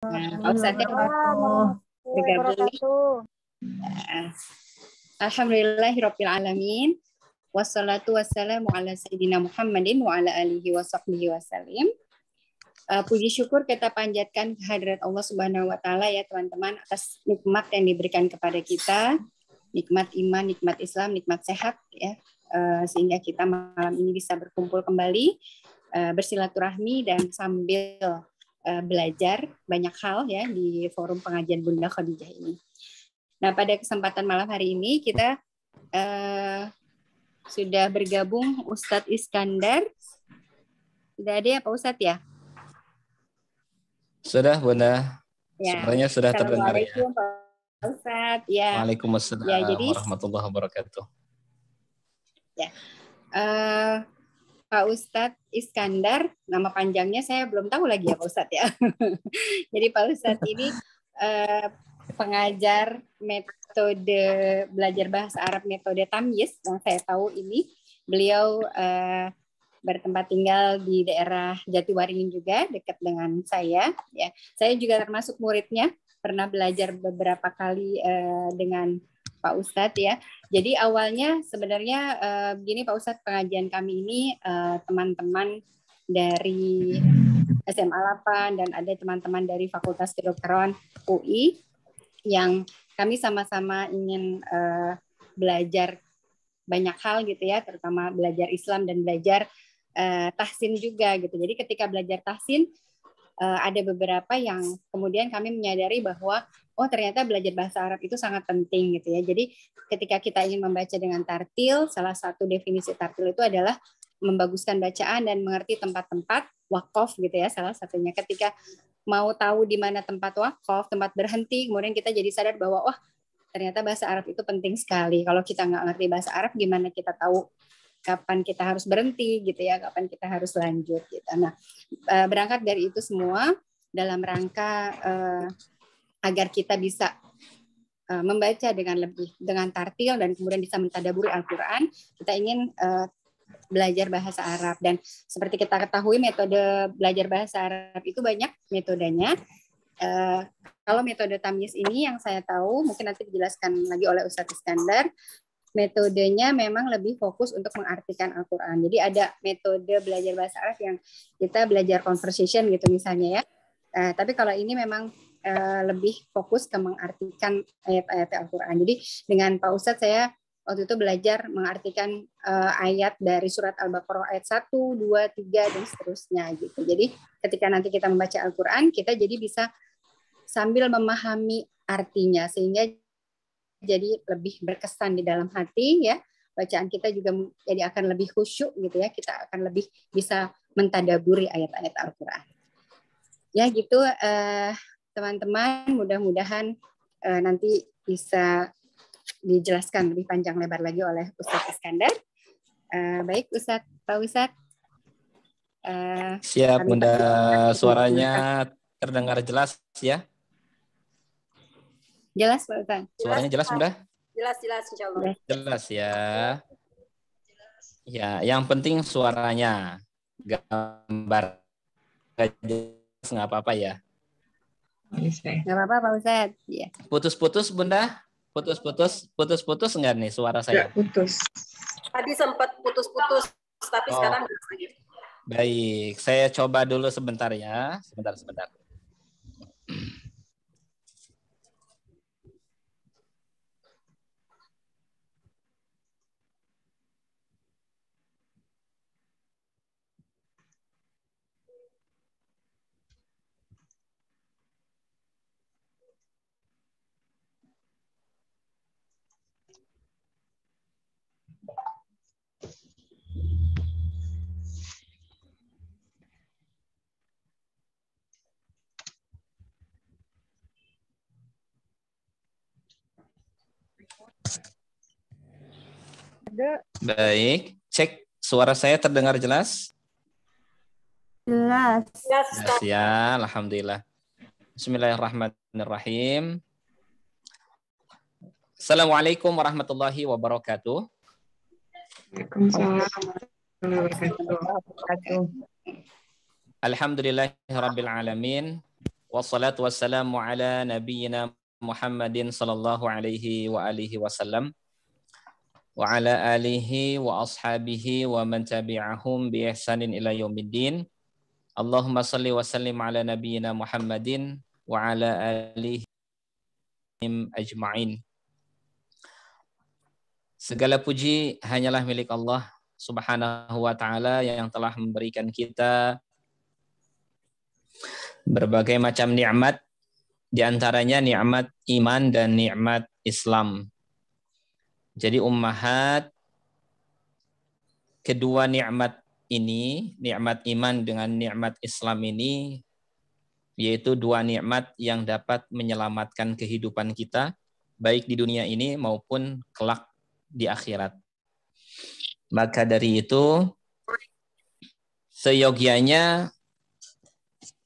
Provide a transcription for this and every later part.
Nah, Wassalatu wassalamu ala sayyidina Muhammadin wa ala alihi wa sahbihi Uh, puji syukur kita panjatkan kehadirat Allah Subhanahu wa taala ya teman-teman atas nikmat yang diberikan kepada kita, nikmat iman, nikmat Islam, nikmat sehat ya. Uh, sehingga kita malam ini bisa berkumpul kembali, uh, bersilaturahmi dan sambil Eh, belajar banyak hal ya di forum pengajian Bunda Khadijah ini. Nah, pada kesempatan malam hari ini kita uh, sudah bergabung Ustadz Iskandar. Sudah ada ya Pak Ustadz ya? Sudah Bunda. Ya. Sebenarnya sudah terdengar ya. Pak Ustadz. Ya. Waalaikumsalam ya, jadi, warahmatullahi wabarakatuh. Ya. Uh, Pak Ustadz Iskandar, nama panjangnya saya belum tahu lagi ya Pak Ustadz ya. Jadi Pak Ustadz ini eh, pengajar metode belajar bahasa Arab metode Tamyiz yang saya tahu ini. Beliau eh, bertempat tinggal di daerah Jatiwaringin juga dekat dengan saya ya. Saya juga termasuk muridnya, pernah belajar beberapa kali eh, dengan Pak Ustadz ya. Jadi awalnya sebenarnya uh, begini Pak Ustadz pengajian kami ini eh, teman-teman uh, dari SMA 8 dan ada teman-teman dari Fakultas Kedokteran UI yang kami sama-sama ingin uh, belajar banyak hal gitu ya, terutama belajar Islam dan belajar uh, tahsin juga gitu. Jadi ketika belajar tahsin ada beberapa yang kemudian kami menyadari bahwa oh ternyata belajar bahasa Arab itu sangat penting gitu ya. Jadi ketika kita ingin membaca dengan tartil, salah satu definisi tartil itu adalah membaguskan bacaan dan mengerti tempat-tempat wakaf gitu ya salah satunya ketika mau tahu di mana tempat wakaf tempat berhenti kemudian kita jadi sadar bahwa wah ternyata bahasa Arab itu penting sekali kalau kita nggak ngerti bahasa Arab gimana kita tahu kapan kita harus berhenti gitu ya kapan kita harus lanjut gitu nah eh, berangkat dari itu semua dalam rangka uh, agar kita bisa eh, membaca dengan lebih dengan tartil dan kemudian bisa mentadaburi Al-Qur'an, kita ingin eh, belajar bahasa Arab dan seperti kita ketahui metode belajar bahasa Arab itu banyak metodenya. Eh, kalau metode tamyiz ini yang saya tahu mungkin nanti dijelaskan lagi oleh Ustadz Iskandar metodenya memang lebih fokus untuk mengartikan Al-Quran. Jadi ada metode belajar bahasa Arab yang kita belajar conversation gitu misalnya ya. Eh, tapi kalau ini memang Eh, lebih fokus ke mengartikan ayat-ayat Al-Quran. Jadi dengan Pak Ustadz saya waktu itu belajar mengartikan uh, ayat dari surat Al-Baqarah ayat 1, 2, 3, dan seterusnya. gitu. Jadi ketika nanti kita membaca Al-Quran, kita jadi bisa sambil memahami artinya sehingga jadi lebih berkesan di dalam hati ya bacaan kita juga jadi akan lebih khusyuk gitu ya kita akan lebih bisa mentadaburi ayat-ayat Al-Quran ya gitu eh, teman-teman. Mudah-mudahan uh, nanti bisa dijelaskan lebih panjang lebar lagi oleh Ustadz Iskandar. Uh, baik Ustadz, Pak Ustadz. Uh, Siap, Bunda. Suaranya terdengar jelas ya? Jelas, Pak Ustadz. Suaranya jelas, Bunda? Jelas, jelas, insya Allah. Jelas ya. Ya, yang penting suaranya. Gambar jelas nggak apa-apa ya. Gak apa-apa Pak Ustadz. Ya. Putus-putus Bunda? Putus-putus? Putus-putus enggak nih suara saya? Ya, putus. Tadi sempat putus-putus, tapi oh. sekarang Baik, saya coba dulu sebentar ya. Sebentar, sebentar. Ada. Baik, cek suara saya terdengar jelas? Jelas. Jelas ya, alhamdulillah. Bismillahirrahmanirrahim. Assalamualaikum warahmatullahi wabarakatuh. Waalaikumsalam Alhamdulillahirabbil alamin. Wassalatu wassalamu ala nabiyyina Muhammadin sallallahu alaihi wa alihi wasallam wa ala alihi wa ashabihi wa man tabi'ahum bi ihsanin ila yaumiddin. Allahumma salli wa sallim ala nabiyyina Muhammadin wa ala alihi ajma'in. Segala puji hanyalah milik Allah Subhanahu wa taala yang telah memberikan kita berbagai macam nikmat di antaranya nikmat iman dan nikmat Islam. Jadi ummahat kedua nikmat ini, nikmat iman dengan nikmat Islam ini yaitu dua nikmat yang dapat menyelamatkan kehidupan kita baik di dunia ini maupun kelak di akhirat. Maka dari itu seyogianya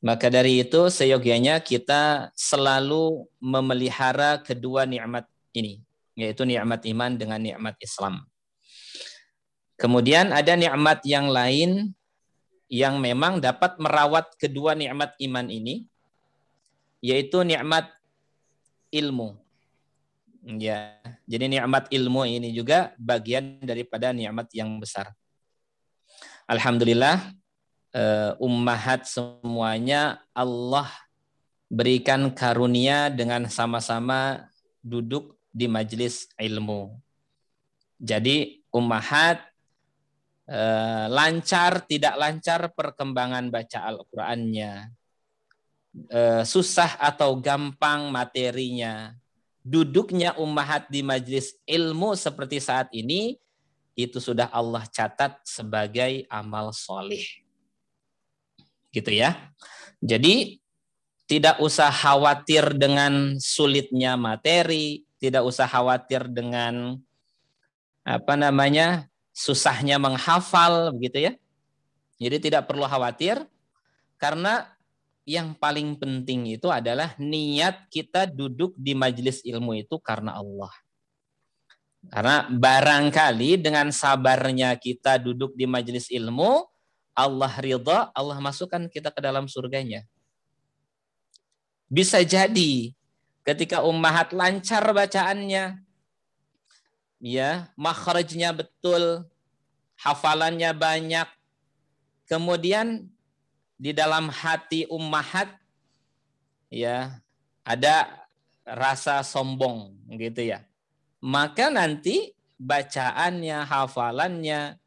maka dari itu seyogianya kita selalu memelihara kedua nikmat ini, yaitu nikmat iman dengan nikmat Islam. Kemudian ada nikmat yang lain yang memang dapat merawat kedua nikmat iman ini, yaitu nikmat ilmu. Ya, jadi nikmat ilmu ini juga bagian daripada nikmat yang besar. Alhamdulillah uh, ummahat semuanya Allah berikan karunia dengan sama-sama duduk di majelis ilmu. Jadi ummahat uh, lancar tidak lancar perkembangan baca Al-Qur'annya. Uh, susah atau gampang materinya. Duduknya ummahat di majelis ilmu seperti saat ini itu sudah Allah catat sebagai amal soleh gitu ya. Jadi tidak usah khawatir dengan sulitnya materi, tidak usah khawatir dengan apa namanya susahnya menghafal begitu ya. Jadi tidak perlu khawatir karena yang paling penting itu adalah niat kita duduk di majelis ilmu itu karena Allah. Karena barangkali dengan sabarnya kita duduk di majelis ilmu, Allah ridha, Allah masukkan kita ke dalam surganya. Bisa jadi ketika ummahat lancar bacaannya, ya makhrajnya betul, hafalannya banyak, kemudian di dalam hati ummahat ya ada rasa sombong gitu ya. Maka nanti bacaannya, hafalannya,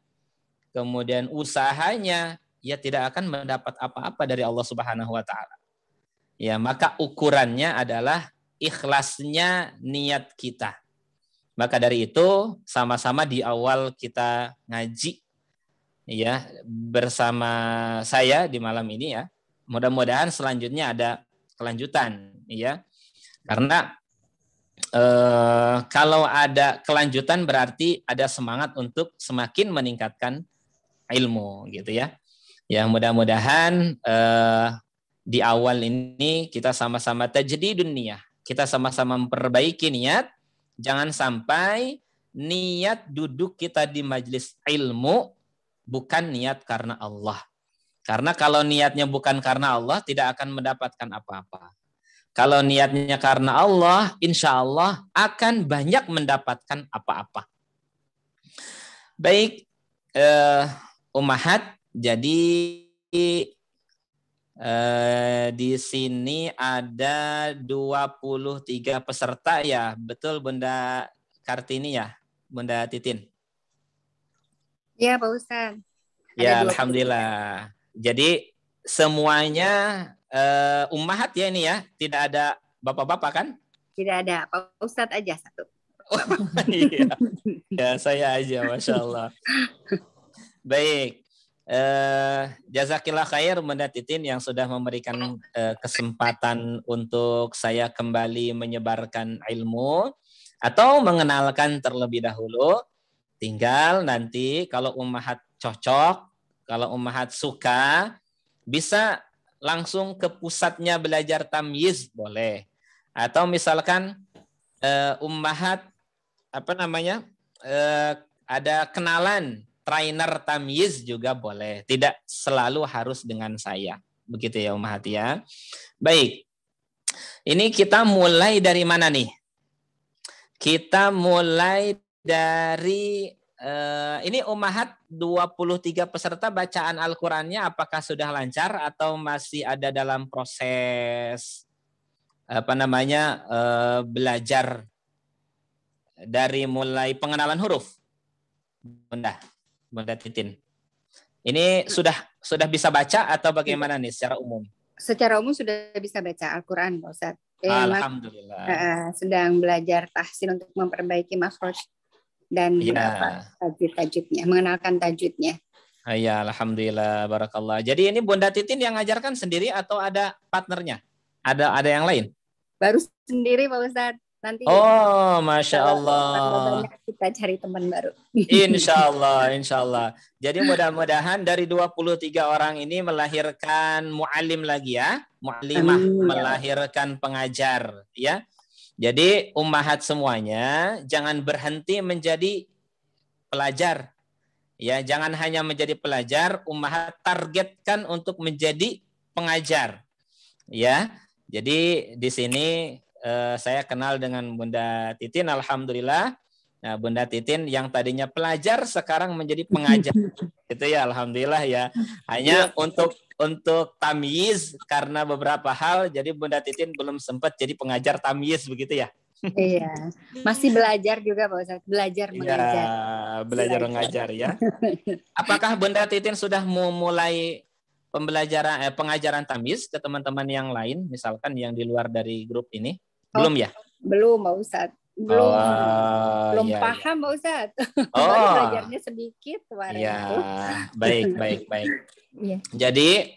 kemudian usahanya, ia tidak akan mendapat apa-apa dari Allah Subhanahu wa taala. Ya, maka ukurannya adalah ikhlasnya niat kita. Maka dari itu sama-sama di awal kita ngaji ya bersama saya di malam ini ya. Mudah-mudahan selanjutnya ada kelanjutan ya. Karena eh, kalau ada kelanjutan berarti ada semangat untuk semakin meningkatkan ilmu gitu ya. ya mudah-mudahan eh, di awal ini kita sama-sama terjadi dunia. Kita sama-sama memperbaiki niat. Jangan sampai niat duduk kita di majelis ilmu bukan niat karena Allah. Karena kalau niatnya bukan karena Allah, tidak akan mendapatkan apa-apa. Kalau niatnya karena Allah, insya Allah akan banyak mendapatkan apa-apa. Baik, eh, Umahat, jadi eh, di sini ada 23 peserta ya. Betul Bunda Kartini ya? Bunda Titin. Ya, Pak Ustaz. Ya, alhamdulillah. Jadi semuanya eh, ummahat ya ini ya. Tidak ada bapak-bapak kan? Tidak ada, Pak Ustadz aja satu. Oh, iya. ya saya aja, masya Allah. Baik. Eh, jazakillah khair mendatitin Titin yang sudah memberikan eh, kesempatan untuk saya kembali menyebarkan ilmu atau mengenalkan terlebih dahulu. Tinggal nanti kalau Ummahat cocok, kalau Ummahat suka, bisa langsung ke pusatnya belajar tamyiz boleh. Atau misalkan eh, Ummahat apa namanya? Eh, ada kenalan trainer tamyiz juga boleh. Tidak selalu harus dengan saya. Begitu ya Hati ya. Baik. Ini kita mulai dari mana nih? Kita mulai dari uh, ini Umahat 23 peserta bacaan Al-Qur'annya apakah sudah lancar atau masih ada dalam proses apa namanya uh, belajar dari mulai pengenalan huruf? Bunda. Bunda Titin. Ini sudah sudah bisa baca atau bagaimana nih secara umum? Secara umum sudah bisa baca Al-Qur'an, Pak Ustaz. Eh, alhamdulillah. Uh, sedang belajar tahsin untuk memperbaiki makhluk dan ya. Iya. tajwid-tajwidnya, mengenalkan tajwidnya. Ya, alhamdulillah, barakallah. Jadi ini Bunda Titin yang ngajarkan sendiri atau ada partnernya? Ada ada yang lain? Baru sendiri Pak Ustaz nanti oh masya Allah kita cari teman baru insya Allah insya Allah jadi mudah-mudahan dari 23 orang ini melahirkan mualim lagi ya mualimah ya melahirkan pengajar ya jadi ummahat semuanya jangan berhenti menjadi pelajar ya jangan hanya menjadi pelajar ummahat targetkan untuk menjadi pengajar ya jadi di sini eh, saya kenal dengan Bunda Titin, alhamdulillah. Nah, Bunda Titin yang tadinya pelajar sekarang menjadi pengajar. Itu ya alhamdulillah ya. Hanya iya. untuk untuk tamyiz karena beberapa hal jadi Bunda Titin belum sempat jadi pengajar tamyiz begitu ya. iya, masih belajar juga Pak Ustaz, belajar iya, mengajar. Ya, belajar mengajar ya. Apakah Bunda Titin sudah memulai pembelajaran eh, pengajaran tamyiz ke teman-teman yang lain misalkan yang di luar dari grup ini? Oh, belum ya? Belum, Pak Ustadz. Belum. Oh, belum iya, iya. paham, iya. Pak Ustadz. Oh. Baru belajarnya sedikit kemarin. Ya, baik, baik, baik. yeah. Jadi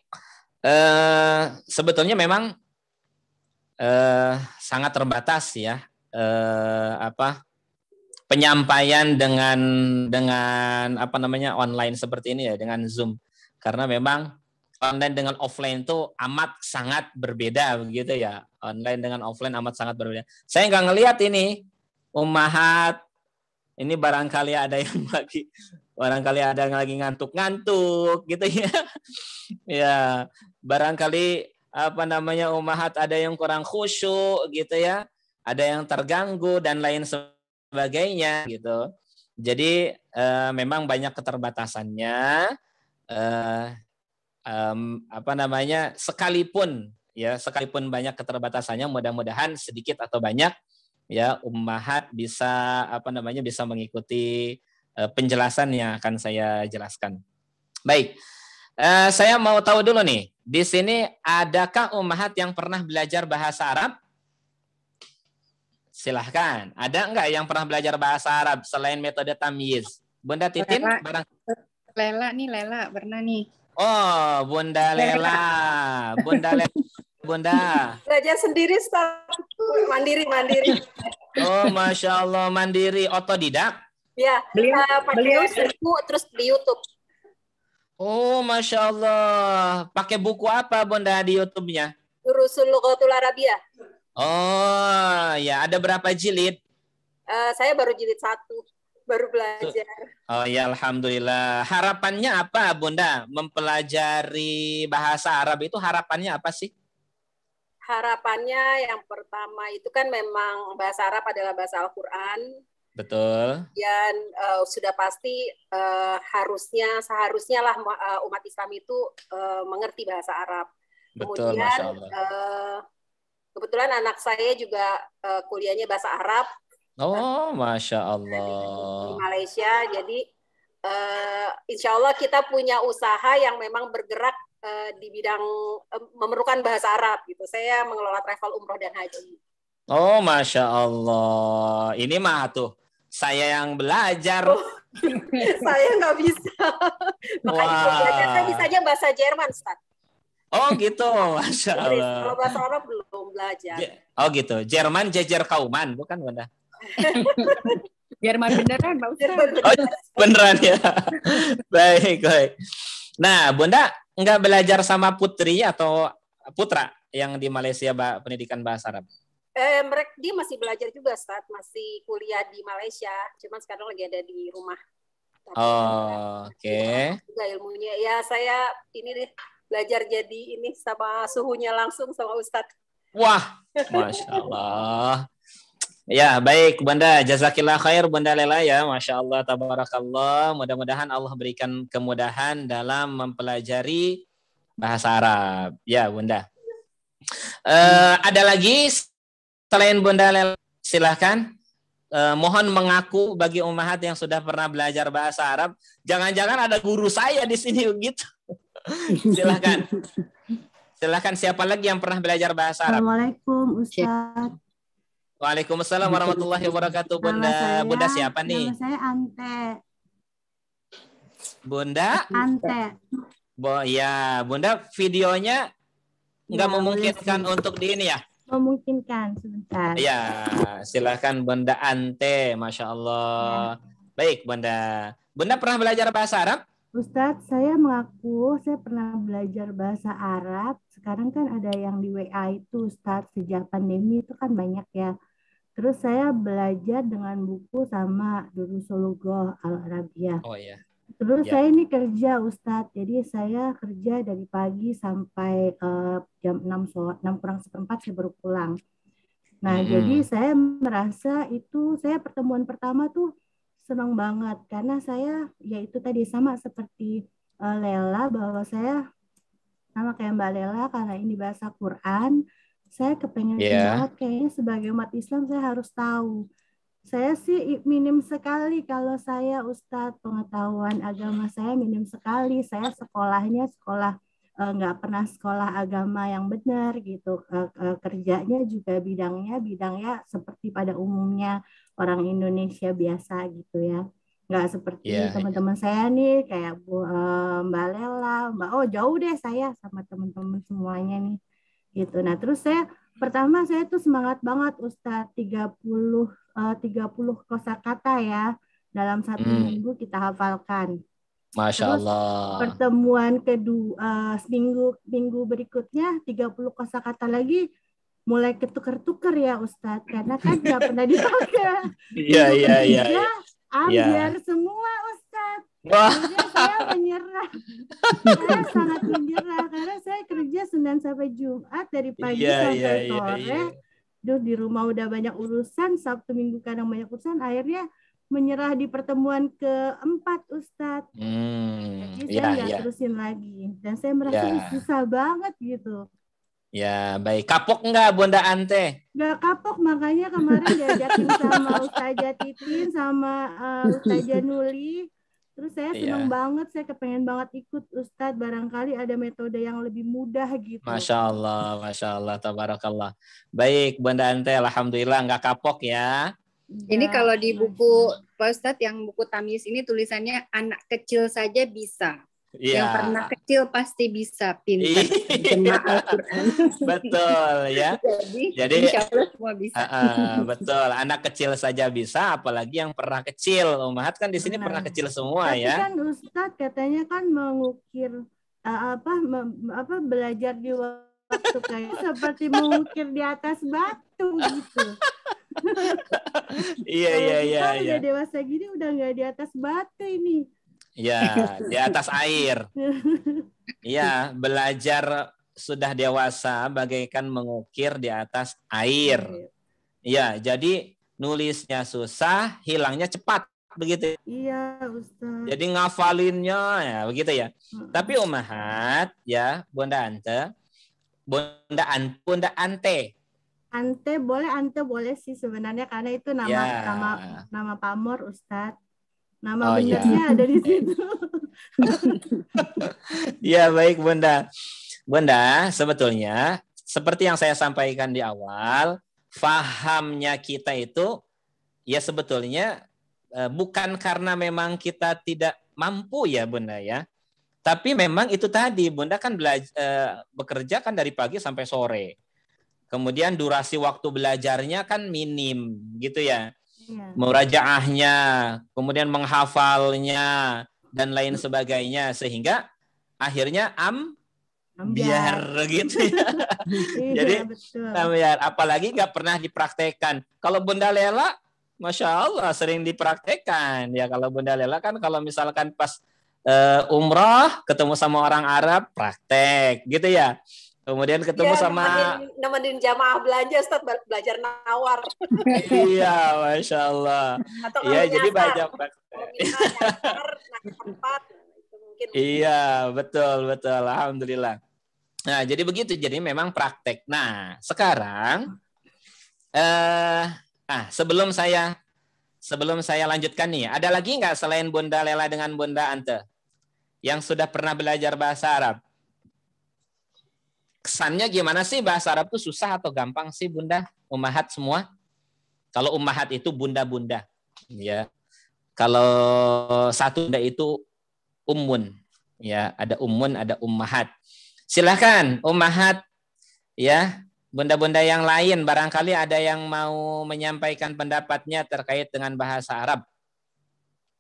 eh sebetulnya memang eh sangat terbatas ya eh apa penyampaian dengan dengan apa namanya online seperti ini ya dengan Zoom karena memang online dengan offline itu amat sangat berbeda begitu ya. Online dengan offline amat sangat berbeda. Saya nggak ngelihat ini umahat ini barangkali ada yang lagi barangkali ada yang lagi ngantuk-ngantuk gitu ya. ya, barangkali apa namanya umahat ada yang kurang khusyuk gitu ya. Ada yang terganggu dan lain sebagainya gitu. Jadi eh, memang banyak keterbatasannya. Eh, um, apa namanya sekalipun ya sekalipun banyak keterbatasannya mudah-mudahan sedikit atau banyak ya ummahat bisa apa namanya bisa mengikuti uh, penjelasan yang akan saya jelaskan. Baik. Uh, saya mau tahu dulu nih, di sini adakah ummahat yang pernah belajar bahasa Arab? Silahkan. Ada nggak yang pernah belajar bahasa Arab selain metode tamyiz? Bunda Titin, Lela. barang Lela nih, Lela pernah nih. Oh, Bunda Lela. Bunda Lela. Bunda. Belajar sendiri, Ustaz. Mandiri, mandiri. Oh, Masya Allah. Mandiri. Otodidak? Ya, beli, uh, eh, pakai beliau. buku terus di YouTube. Oh, Masya Allah. Pakai buku apa, Bunda, di YouTube-nya? Lugatul Arabia. Oh, ya. Ada berapa jilid? Uh, saya baru jilid satu baru belajar. Oh ya, alhamdulillah. Harapannya apa, Bunda? Mempelajari bahasa Arab itu harapannya apa sih? Harapannya yang pertama itu kan memang bahasa Arab adalah bahasa Al-Qur'an. Betul. Dan uh, sudah pasti uh, harusnya seharusnya lah uh, umat Islam itu uh, mengerti bahasa Arab. Betul, Kemudian Uh, kebetulan anak saya juga uh, kuliahnya bahasa Arab Oh, masya Allah. Di Malaysia, jadi uh, eh, insya Allah kita punya usaha yang memang bergerak uh, di bidang uh, memerlukan bahasa Arab gitu. Saya mengelola travel umroh dan haji. Oh, masya Allah. Ini mah tuh saya yang belajar. Oh, saya nggak bisa. Makanya belajar saya bisanya bahasa Jerman, Ustaz. Oh gitu, masya Allah. Kalau bahasa Arab belum belajar. Oh gitu, Jerman jejer kauman, bukan bunda? Biar beneran, Pak beneran. Oh, iya, beneran ya. baik, baik. Nah, Bunda nggak belajar sama Putri atau Putra yang di Malaysia pendidikan bahasa Arab? Eh, mereka dia masih belajar juga saat masih kuliah di Malaysia, cuman sekarang lagi ada di rumah. oh, oke. Okay. ilmunya. Ya saya ini deh belajar jadi ini sama suhunya langsung sama Ustadz. Wah, masya Allah. Ya, baik Bunda. Jazakillah khair Bunda Lela ya. Masya Allah, tabarakallah. Mudah-mudahan Allah berikan kemudahan dalam mempelajari bahasa Arab. Ya, Bunda. Uh, ada lagi selain Bunda Lela, silahkan. Uh, eh, mohon mengaku bagi umahat yang sudah pernah belajar bahasa Arab. Jangan-jangan ada guru saya di sini gitu. silahkan. Silahkan siapa lagi yang pernah belajar bahasa Arab? Assalamualaikum Ustaz. Waalaikumsalam gitu. warahmatullahi wabarakatuh, Bunda. saya, Bunda siapa nih? Nama saya Ante. Bunda? Ante. Bo ya, Bunda videonya nggak ya, memungkinkan boleh. untuk di ini ya? Memungkinkan, sebentar. Ya, silahkan Bunda Ante, Masya Allah. Ya. Baik, Bunda. Bunda pernah belajar bahasa Arab? Ustadz, saya mengaku saya pernah belajar bahasa Arab. Sekarang kan ada yang di WA itu, Ustadz, sejak pandemi itu kan banyak ya. Terus saya belajar dengan buku sama Dulu Sologo Al Arabia. Oh iya. Terus ya. saya ini kerja Ustadz, jadi saya kerja dari pagi sampai uh, jam 6 6 kurang seperempat saya baru pulang. Nah, -hmm. jadi saya merasa itu saya pertemuan pertama tuh senang banget karena saya yaitu tadi sama seperti eh, Lela bahwa saya sama kayak Mbak Lela karena ini bahasa Quran, saya kepengen yeah. jihad kayaknya sebagai umat Islam saya harus tahu saya sih minim sekali kalau saya Ustadz pengetahuan agama saya minim sekali saya sekolahnya sekolah eh, nggak pernah sekolah agama yang benar gitu eh, eh, kerjanya juga bidangnya bidangnya seperti pada umumnya orang Indonesia biasa gitu ya nggak seperti yeah, iya. teman-teman yeah. saya nih kayak Bu Mbak Lela Mbak oh jauh deh saya sama teman-teman semuanya nih gitu. Nah, terus saya pertama saya tuh semangat banget Ustadz 30 uh, 30 kosakata ya dalam satu hmm. minggu kita hafalkan. Masya Terus, Allah. Pertemuan kedua uh, seminggu minggu berikutnya 30 kosakata lagi mulai ketuker-tuker ya Ustadz karena kan nggak pernah dipakai. Iya, iya iya iya. Ambil iya. semua Ustadz. Wah. saya menyerah. saya sangat menyerah karena saya kerja Senin sampai Jumat dari pagi yeah, sampai yeah, iya, sore. Yeah, yeah. Duh di rumah udah banyak urusan, Sabtu Minggu kadang banyak urusan, akhirnya menyerah di pertemuan keempat Ustadz. Hmm, Jadi iya, saya iya. terusin lagi dan saya merasa yeah. susah banget gitu. Ya baik. Kapok nggak Bunda Ante? Nggak kapok makanya kemarin diajakin sama Ustazah Titin sama uh, Ustazah Nuli Terus saya iya. senang yeah. banget, saya kepengen banget ikut Ustadz. Barangkali ada metode yang lebih mudah gitu. Masya Allah, Masya Allah, Tabarakallah. Baik, Bunda Ante, Alhamdulillah nggak kapok ya. Iya, ini kalau di iya. buku Pak Ustadz yang buku Tamis ini tulisannya anak kecil saja bisa. Yeah. Yang pernah kecil pasti bisa pintar iya. jemaah Al-Quran. Betul ya. Jadi, Jadi semua bisa. Uh, uh, betul. Anak kecil saja bisa, apalagi yang pernah kecil. Umat kan di sini nah. pernah kecil semua Tapi ya. kan Ustadz katanya kan mengukir uh, apa mem, apa belajar di waktu kayak seperti mengukir di atas batu gitu. iya iya iya. Kita iya. udah iya. dewasa gini udah nggak di atas batu ini. Ya, di atas air. Iya, belajar sudah dewasa bagaikan mengukir di atas air. Iya. iya, jadi nulisnya susah, hilangnya cepat begitu. Iya, Ustaz. Jadi ngafalinnya ya begitu ya. Hmm. Tapi Umahat ya, Bunda Ante, Bunda Ante, Bunda Ante. Ante boleh, Ante boleh sih sebenarnya karena itu nama ya. nama nama pamor Ustadz. Nama oh, iya. bendarnya ya. ada di situ. ya baik Bunda. Bunda, sebetulnya seperti yang saya sampaikan di awal, fahamnya kita itu ya sebetulnya eh, bukan karena memang kita tidak mampu ya Bunda ya. Tapi memang itu tadi Bunda kan belajar, eh, bekerja kan dari pagi sampai sore. Kemudian durasi waktu belajarnya kan minim gitu ya. Iya. murajaahnya, kemudian menghafalnya dan lain sebagainya sehingga akhirnya am biar gitu ya. Iya, Jadi biar apalagi nggak pernah dipraktekkan. Kalau Bunda Lela Masya Allah sering dipraktekkan ya kalau Bunda Lela kan kalau misalkan pas uh, umroh ketemu sama orang Arab praktek gitu ya Kemudian ketemu ya, sama nemenin, nemenin jamaah belanja, Ustaz belajar nawar. iya, masya Allah. Iya, jadi banyak Iya, betul betul. Alhamdulillah. Nah, jadi begitu. Jadi memang praktek. Nah, sekarang, eh, ah sebelum saya sebelum saya lanjutkan nih, ada lagi nggak selain Bunda Lela dengan Bunda Ante yang sudah pernah belajar bahasa Arab? kesannya gimana sih bahasa Arab itu susah atau gampang sih Bunda? Umahat semua? Kalau umahat itu bunda-bunda. Ya. Kalau satu bunda itu umun Ya, ada umun ada ummahat. Silahkan ummahat ya bunda-bunda yang lain barangkali ada yang mau menyampaikan pendapatnya terkait dengan bahasa Arab.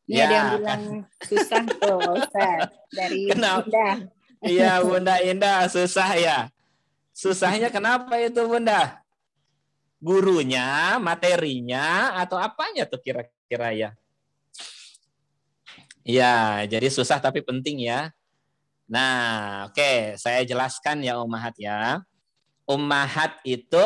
Ini ya, ada yang ya. bilang susah tuh Ustaz dari Kenapa? Bunda. Iya Bunda Indah, susah ya. Susahnya kenapa itu Bunda? Gurunya, materinya, atau apanya tuh kira-kira ya? Iya, jadi susah tapi penting ya. Nah, oke, saya jelaskan ya Ummahat ya. Ummahat itu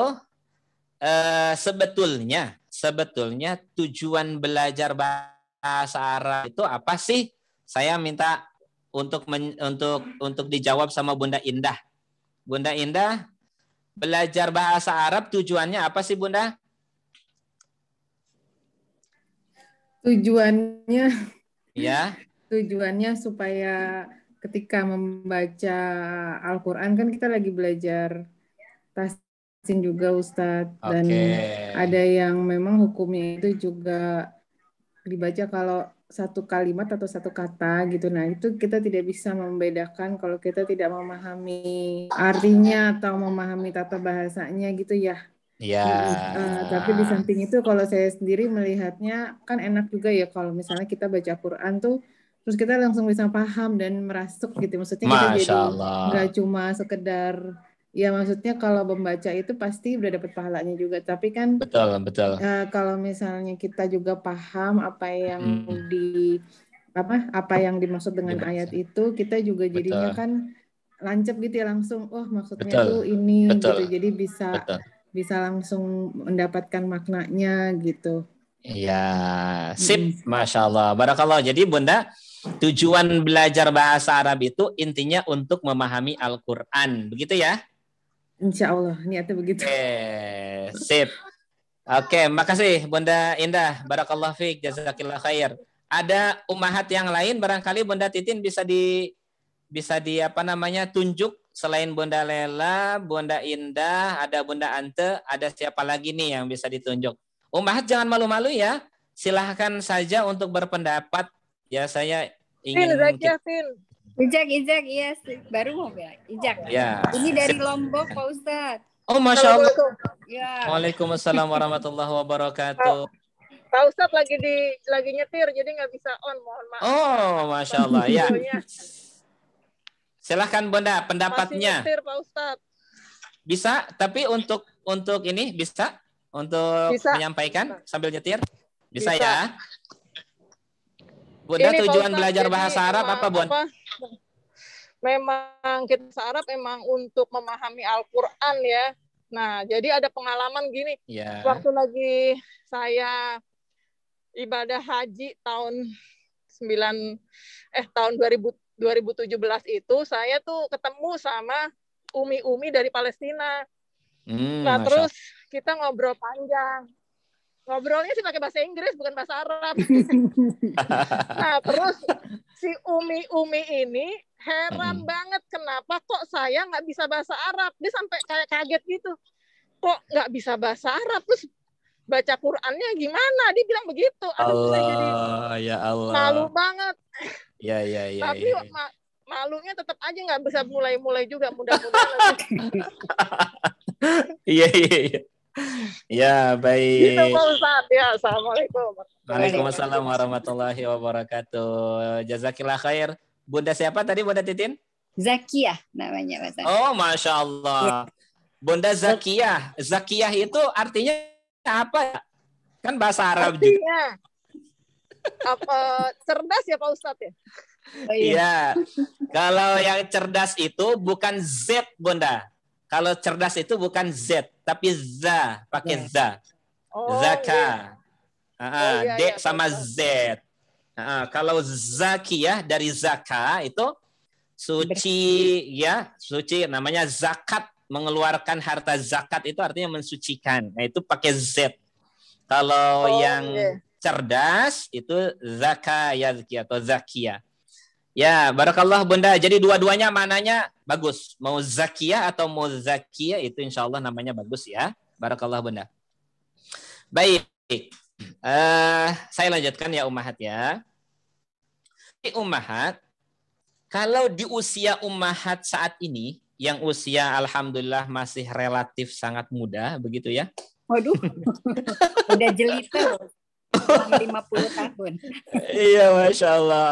eh, sebetulnya sebetulnya tujuan belajar bahasa Arab itu apa sih? Saya minta untuk men, untuk untuk dijawab sama Bunda Indah. Bunda Indah belajar bahasa Arab tujuannya apa sih Bunda? Tujuannya ya. Tujuannya supaya ketika membaca Al-Qur'an kan kita lagi belajar tasin juga Ustadz okay. dan ada yang memang hukumnya itu juga dibaca kalau satu kalimat atau satu kata gitu. Nah, itu kita tidak bisa membedakan kalau kita tidak memahami artinya atau memahami tata bahasanya gitu ya. Iya. Uh, tapi di samping itu kalau saya sendiri melihatnya kan enak juga ya kalau misalnya kita baca Quran tuh terus kita langsung bisa paham dan merasuk gitu. Maksudnya Masya kita jadi nggak cuma sekedar Ya maksudnya kalau membaca itu pasti udah dapat pahalanya juga, tapi kan betul betul. Uh, kalau misalnya kita juga paham apa yang hmm. di apa apa yang dimaksud dengan dibaca. ayat ya. itu, kita juga jadinya betul. kan lancap gitu ya langsung, oh maksudnya betul. tuh ini gitu. betul. gitu, jadi bisa betul. bisa langsung mendapatkan maknanya gitu. Iya, sip, masya Allah, barakallah. Jadi bunda tujuan belajar bahasa Arab itu intinya untuk memahami Al-Quran, begitu ya? Insya Allah, niatnya begitu. Eh, sip. Oke, makasih Bunda Indah. Barakallah fiq, jazakillah khair. Ada umahat yang lain barangkali Bunda Titin bisa di bisa di apa namanya tunjuk selain Bunda Lela, Bunda Indah, ada Bunda Ante, ada siapa lagi nih yang bisa ditunjuk? Umahat jangan malu-malu ya. Silahkan saja untuk berpendapat. Ya saya ingin Fil, kita... Fil. Ijak, Ijak, iya. Baru mau bilang. Ijak. Ya. Ini dari Lombok, Pak Ustaz. Oh, Masya Allah. Ya. Waalaikumsalam warahmatullahi wabarakatuh. Pak Ustaz lagi di lagi nyetir, jadi nggak bisa on. Mohon maaf. Oh, Masya Allah. Ya. Silahkan Bunda, pendapatnya. Masih nyetir, Pak Ustaz. Bisa, tapi untuk untuk ini bisa? Untuk bisa. menyampaikan bisa. sambil nyetir? Bisa, bisa. ya? Bunda Ini, tujuan belajar bahasa Arab apa, Bu? Apa, memang kita Arab memang untuk memahami Al-Qur'an ya. Nah, jadi ada pengalaman gini. Ya. Waktu lagi saya ibadah haji tahun 9 eh tahun 2000 2017 itu saya tuh ketemu sama umi-umi dari Palestina. Hmm, nah, masalah. terus kita ngobrol panjang ngobrolnya sih pakai bahasa Inggris bukan bahasa Arab. nah terus si Umi Umi ini heran hmm. banget kenapa kok saya nggak bisa bahasa Arab. Dia sampai kayak kaget gitu. Kok nggak bisa bahasa Arab terus baca Qurannya gimana? Dia bilang begitu. Aduh, Allah, jadi ya Allah. Malu banget. Ya ya ya. Tapi ya, ya. malunya tetap aja nggak bisa mulai-mulai juga mudah-mudahan. Iya iya iya ya, baik. Gitu, Ustaz. Ya, Assalamualaikum. Waalaikumsalam warahmatullahi wabarakatuh. Jazakillah khair. Bunda siapa tadi Bunda Titin? Zakiah namanya Mas. Oh, Masya Allah. Ya. Bunda Zakiah. Zakiah itu artinya apa? Kan bahasa Arab artinya, juga. Apa, cerdas ya Pak Ustadz ya? Oh, iya. iya. Kalau yang cerdas itu bukan Z, Bunda. Kalau cerdas itu bukan Z tapi za, pakai za. Oh, Zaka. Iya. Ah, oh, iya, D iya, sama Z. Uh, kalau ya dari zaka itu suci ya, suci namanya zakat, mengeluarkan harta zakat itu artinya mensucikan. Nah, itu pakai Z. Kalau oh, yang yeah. cerdas itu zaka ya atau zakia. Ya, barakallah Bunda. Jadi dua-duanya mananya Bagus. Mau Zakia atau mau Zakia itu insya Allah namanya bagus ya. Barakallah bunda. Baik. Uh, saya lanjutkan ya Umahat ya. Di Umahat, kalau di usia Umahat saat ini, yang usia Alhamdulillah masih relatif sangat muda, begitu ya? Waduh, udah jelita loh. 50 tahun. iya, Masya Allah.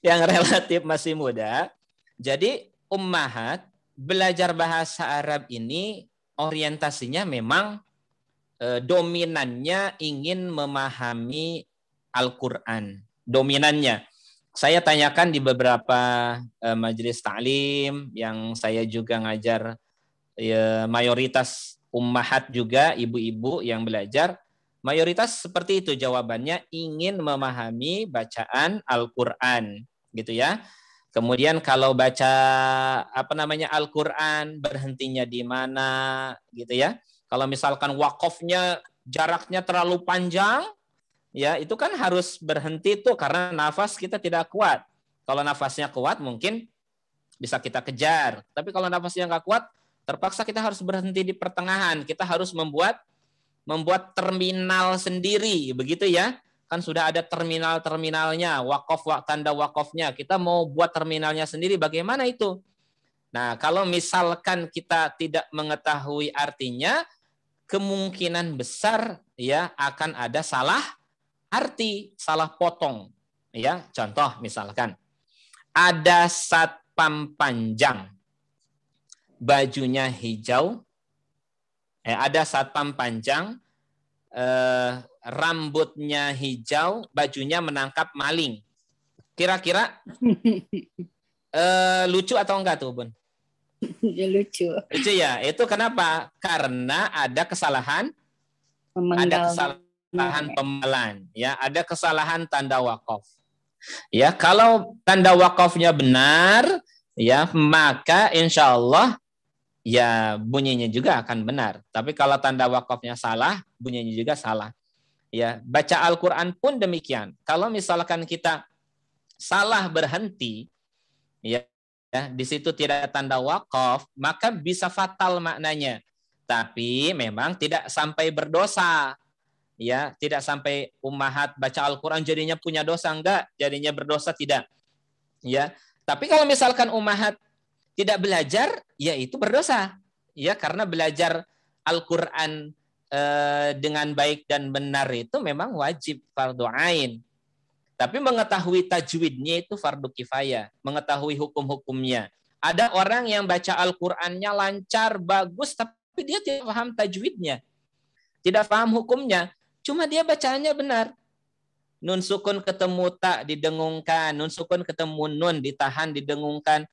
Yang relatif masih muda. Jadi ummahat belajar bahasa Arab ini orientasinya memang eh, dominannya ingin memahami Al-Qur'an. Dominannya. Saya tanyakan di beberapa eh, majelis taklim yang saya juga ngajar eh, mayoritas ummahat juga ibu-ibu yang belajar mayoritas seperti itu jawabannya ingin memahami bacaan Al-Qur'an gitu ya. Kemudian kalau baca apa namanya Al-Qur'an berhentinya di mana gitu ya. Kalau misalkan wakofnya jaraknya terlalu panjang ya itu kan harus berhenti tuh karena nafas kita tidak kuat. Kalau nafasnya kuat mungkin bisa kita kejar. Tapi kalau nafasnya nggak kuat terpaksa kita harus berhenti di pertengahan. Kita harus membuat membuat terminal sendiri begitu ya kan sudah ada terminal-terminalnya, wakaf tanda wakafnya. Kita mau buat terminalnya sendiri, bagaimana itu? Nah, kalau misalkan kita tidak mengetahui artinya, kemungkinan besar ya akan ada salah arti, salah potong. Ya, contoh misalkan ada satpam panjang, bajunya hijau. Eh, ada satpam panjang, eh, rambutnya hijau, bajunya menangkap maling. Kira-kira eh, lucu atau enggak tuh, Bun? Ya, lucu. Lucu ya. Itu kenapa? Karena ada kesalahan, Memenggal. ada kesalahan pemelan. ya, ada kesalahan tanda wakaf. Ya, kalau tanda wakafnya benar, ya, maka insya Allah ya bunyinya juga akan benar. Tapi kalau tanda wakafnya salah, bunyinya juga salah ya baca Al-Qur'an pun demikian. Kalau misalkan kita salah berhenti ya, ya di situ tidak tanda wakaf, maka bisa fatal maknanya. Tapi memang tidak sampai berdosa. Ya, tidak sampai umahat baca Al-Qur'an jadinya punya dosa enggak, jadinya berdosa tidak. Ya. Tapi kalau misalkan umahat tidak belajar, ya itu berdosa. Ya, karena belajar Al-Qur'an Eh, dengan baik dan benar itu memang wajib fardu ain. Tapi mengetahui tajwidnya itu fardu kifayah, mengetahui hukum-hukumnya. Ada orang yang baca Al-Qur'annya lancar, bagus tapi dia tidak paham tajwidnya. Tidak paham hukumnya, cuma dia bacanya benar. Nun sukun ketemu tak didengungkan, nun sukun ketemu nun ditahan didengungkan.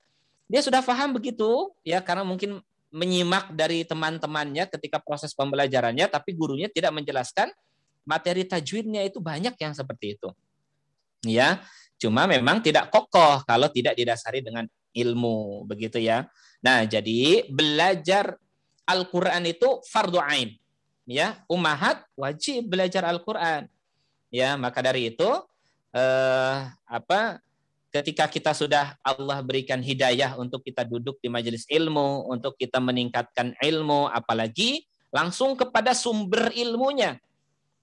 Dia sudah paham begitu ya karena mungkin menyimak dari teman-temannya ketika proses pembelajarannya, tapi gurunya tidak menjelaskan materi tajwidnya itu banyak yang seperti itu. Ya, cuma memang tidak kokoh kalau tidak didasari dengan ilmu, begitu ya. Nah, jadi belajar Al-Qur'an itu fardu ain. Ya, umahat wajib belajar Al-Qur'an. Ya, maka dari itu eh apa ketika kita sudah Allah berikan hidayah untuk kita duduk di majelis ilmu, untuk kita meningkatkan ilmu, apalagi langsung kepada sumber ilmunya.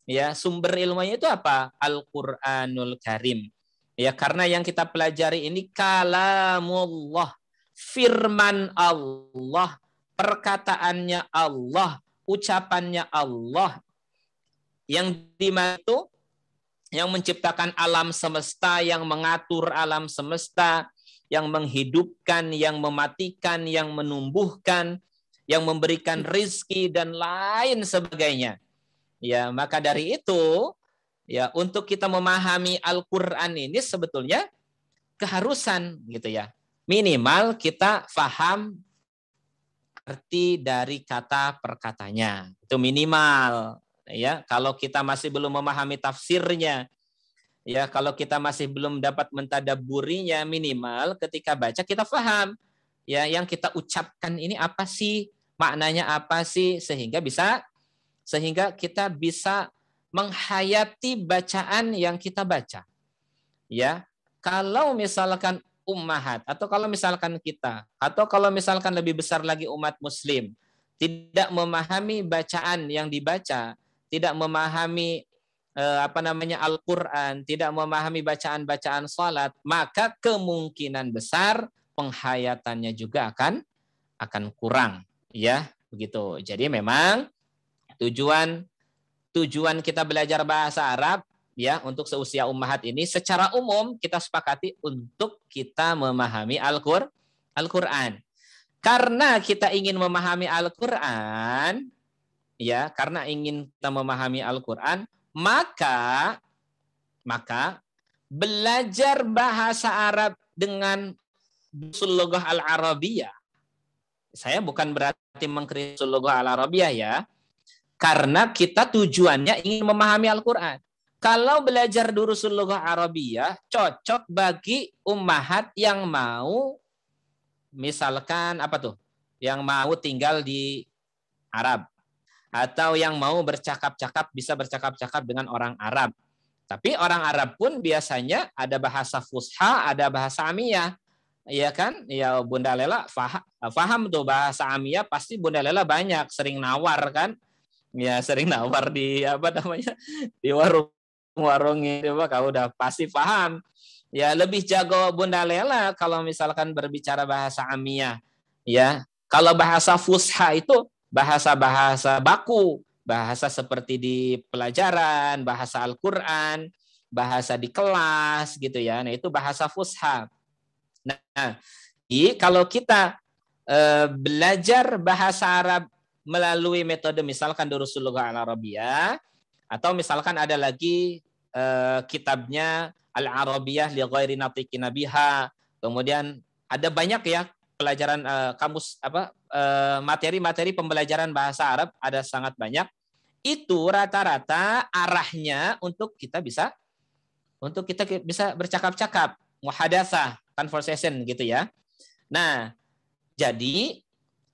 Ya, sumber ilmunya itu apa? Al-Qur'anul Karim. Ya, karena yang kita pelajari ini kalamullah, firman Allah, perkataannya Allah, ucapannya Allah. Yang dimana itu yang menciptakan alam semesta, yang mengatur alam semesta, yang menghidupkan, yang mematikan, yang menumbuhkan, yang memberikan rizki dan lain sebagainya. Ya, maka dari itu, ya untuk kita memahami Al-Qur'an ini sebetulnya keharusan gitu ya. Minimal kita paham arti dari kata perkatanya. Itu minimal ya kalau kita masih belum memahami tafsirnya ya kalau kita masih belum dapat mentadaburinya minimal ketika baca kita paham ya yang kita ucapkan ini apa sih maknanya apa sih sehingga bisa sehingga kita bisa menghayati bacaan yang kita baca ya kalau misalkan ummahat atau kalau misalkan kita atau kalau misalkan lebih besar lagi umat muslim tidak memahami bacaan yang dibaca tidak memahami eh, apa namanya Al-Qur'an, tidak memahami bacaan-bacaan salat, maka kemungkinan besar penghayatannya juga akan akan kurang, ya. Begitu. Jadi memang tujuan tujuan kita belajar bahasa Arab ya untuk seusia ummahat ini secara umum kita sepakati untuk kita memahami Al-Qur'an. Al-Qur'an. Karena kita ingin memahami Al-Qur'an, ya karena ingin kita memahami Al-Qur'an, maka maka belajar bahasa Arab dengan sulogoh al-arabiyah. Saya bukan berarti mengkritik sulogoh al-arabiyah ya. Karena kita tujuannya ingin memahami Al-Qur'an. Kalau belajar durusul al arabiyah cocok bagi ummahat yang mau misalkan apa tuh? Yang mau tinggal di Arab atau yang mau bercakap-cakap bisa bercakap-cakap dengan orang Arab. Tapi orang Arab pun biasanya ada bahasa fusha, ada bahasa Amia Iya kan? Ya Bunda Lela faham tuh bahasa Amia pasti Bunda Lela banyak sering nawar kan? Ya sering nawar di apa namanya? di warung-warung itu kau udah pasti paham. Ya lebih jago Bunda Lela kalau misalkan berbicara bahasa Amia Ya, kalau bahasa fusha itu bahasa-bahasa baku, bahasa seperti di pelajaran, bahasa Al-Qur'an, bahasa di kelas gitu ya. Nah, itu bahasa fusha. Nah, jadi kalau kita e, belajar bahasa Arab melalui metode misalkan Durusul Al-Arabiyah atau misalkan ada lagi e, kitabnya Al-Arabiyah li ghairi Nabiha Kemudian ada banyak ya pelajaran uh, eh, kamus apa eh, materi-materi uh, pembelajaran bahasa Arab ada sangat banyak. Itu rata-rata arahnya untuk kita bisa untuk kita bisa bercakap-cakap, muhadasah, conversation gitu ya. Nah, jadi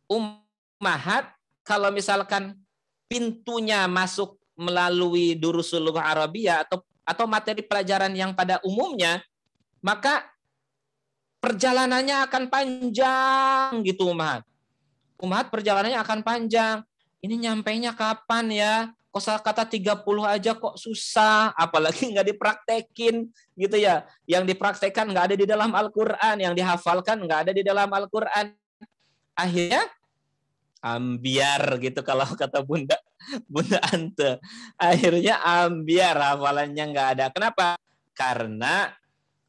ummahat kalau misalkan pintunya masuk melalui durusul lughah Arabia atau atau materi pelajaran yang pada umumnya, maka perjalanannya akan panjang gitu umat. Umat perjalanannya akan panjang. Ini nyampainya kapan ya? Kosa kata 30 aja kok susah, apalagi nggak dipraktekin gitu ya. Yang dipraktekkan nggak ada di dalam Al-Quran, yang dihafalkan nggak ada di dalam Al-Quran. Akhirnya ambiar gitu kalau kata bunda bunda ante akhirnya ambiar hafalannya nggak ada kenapa karena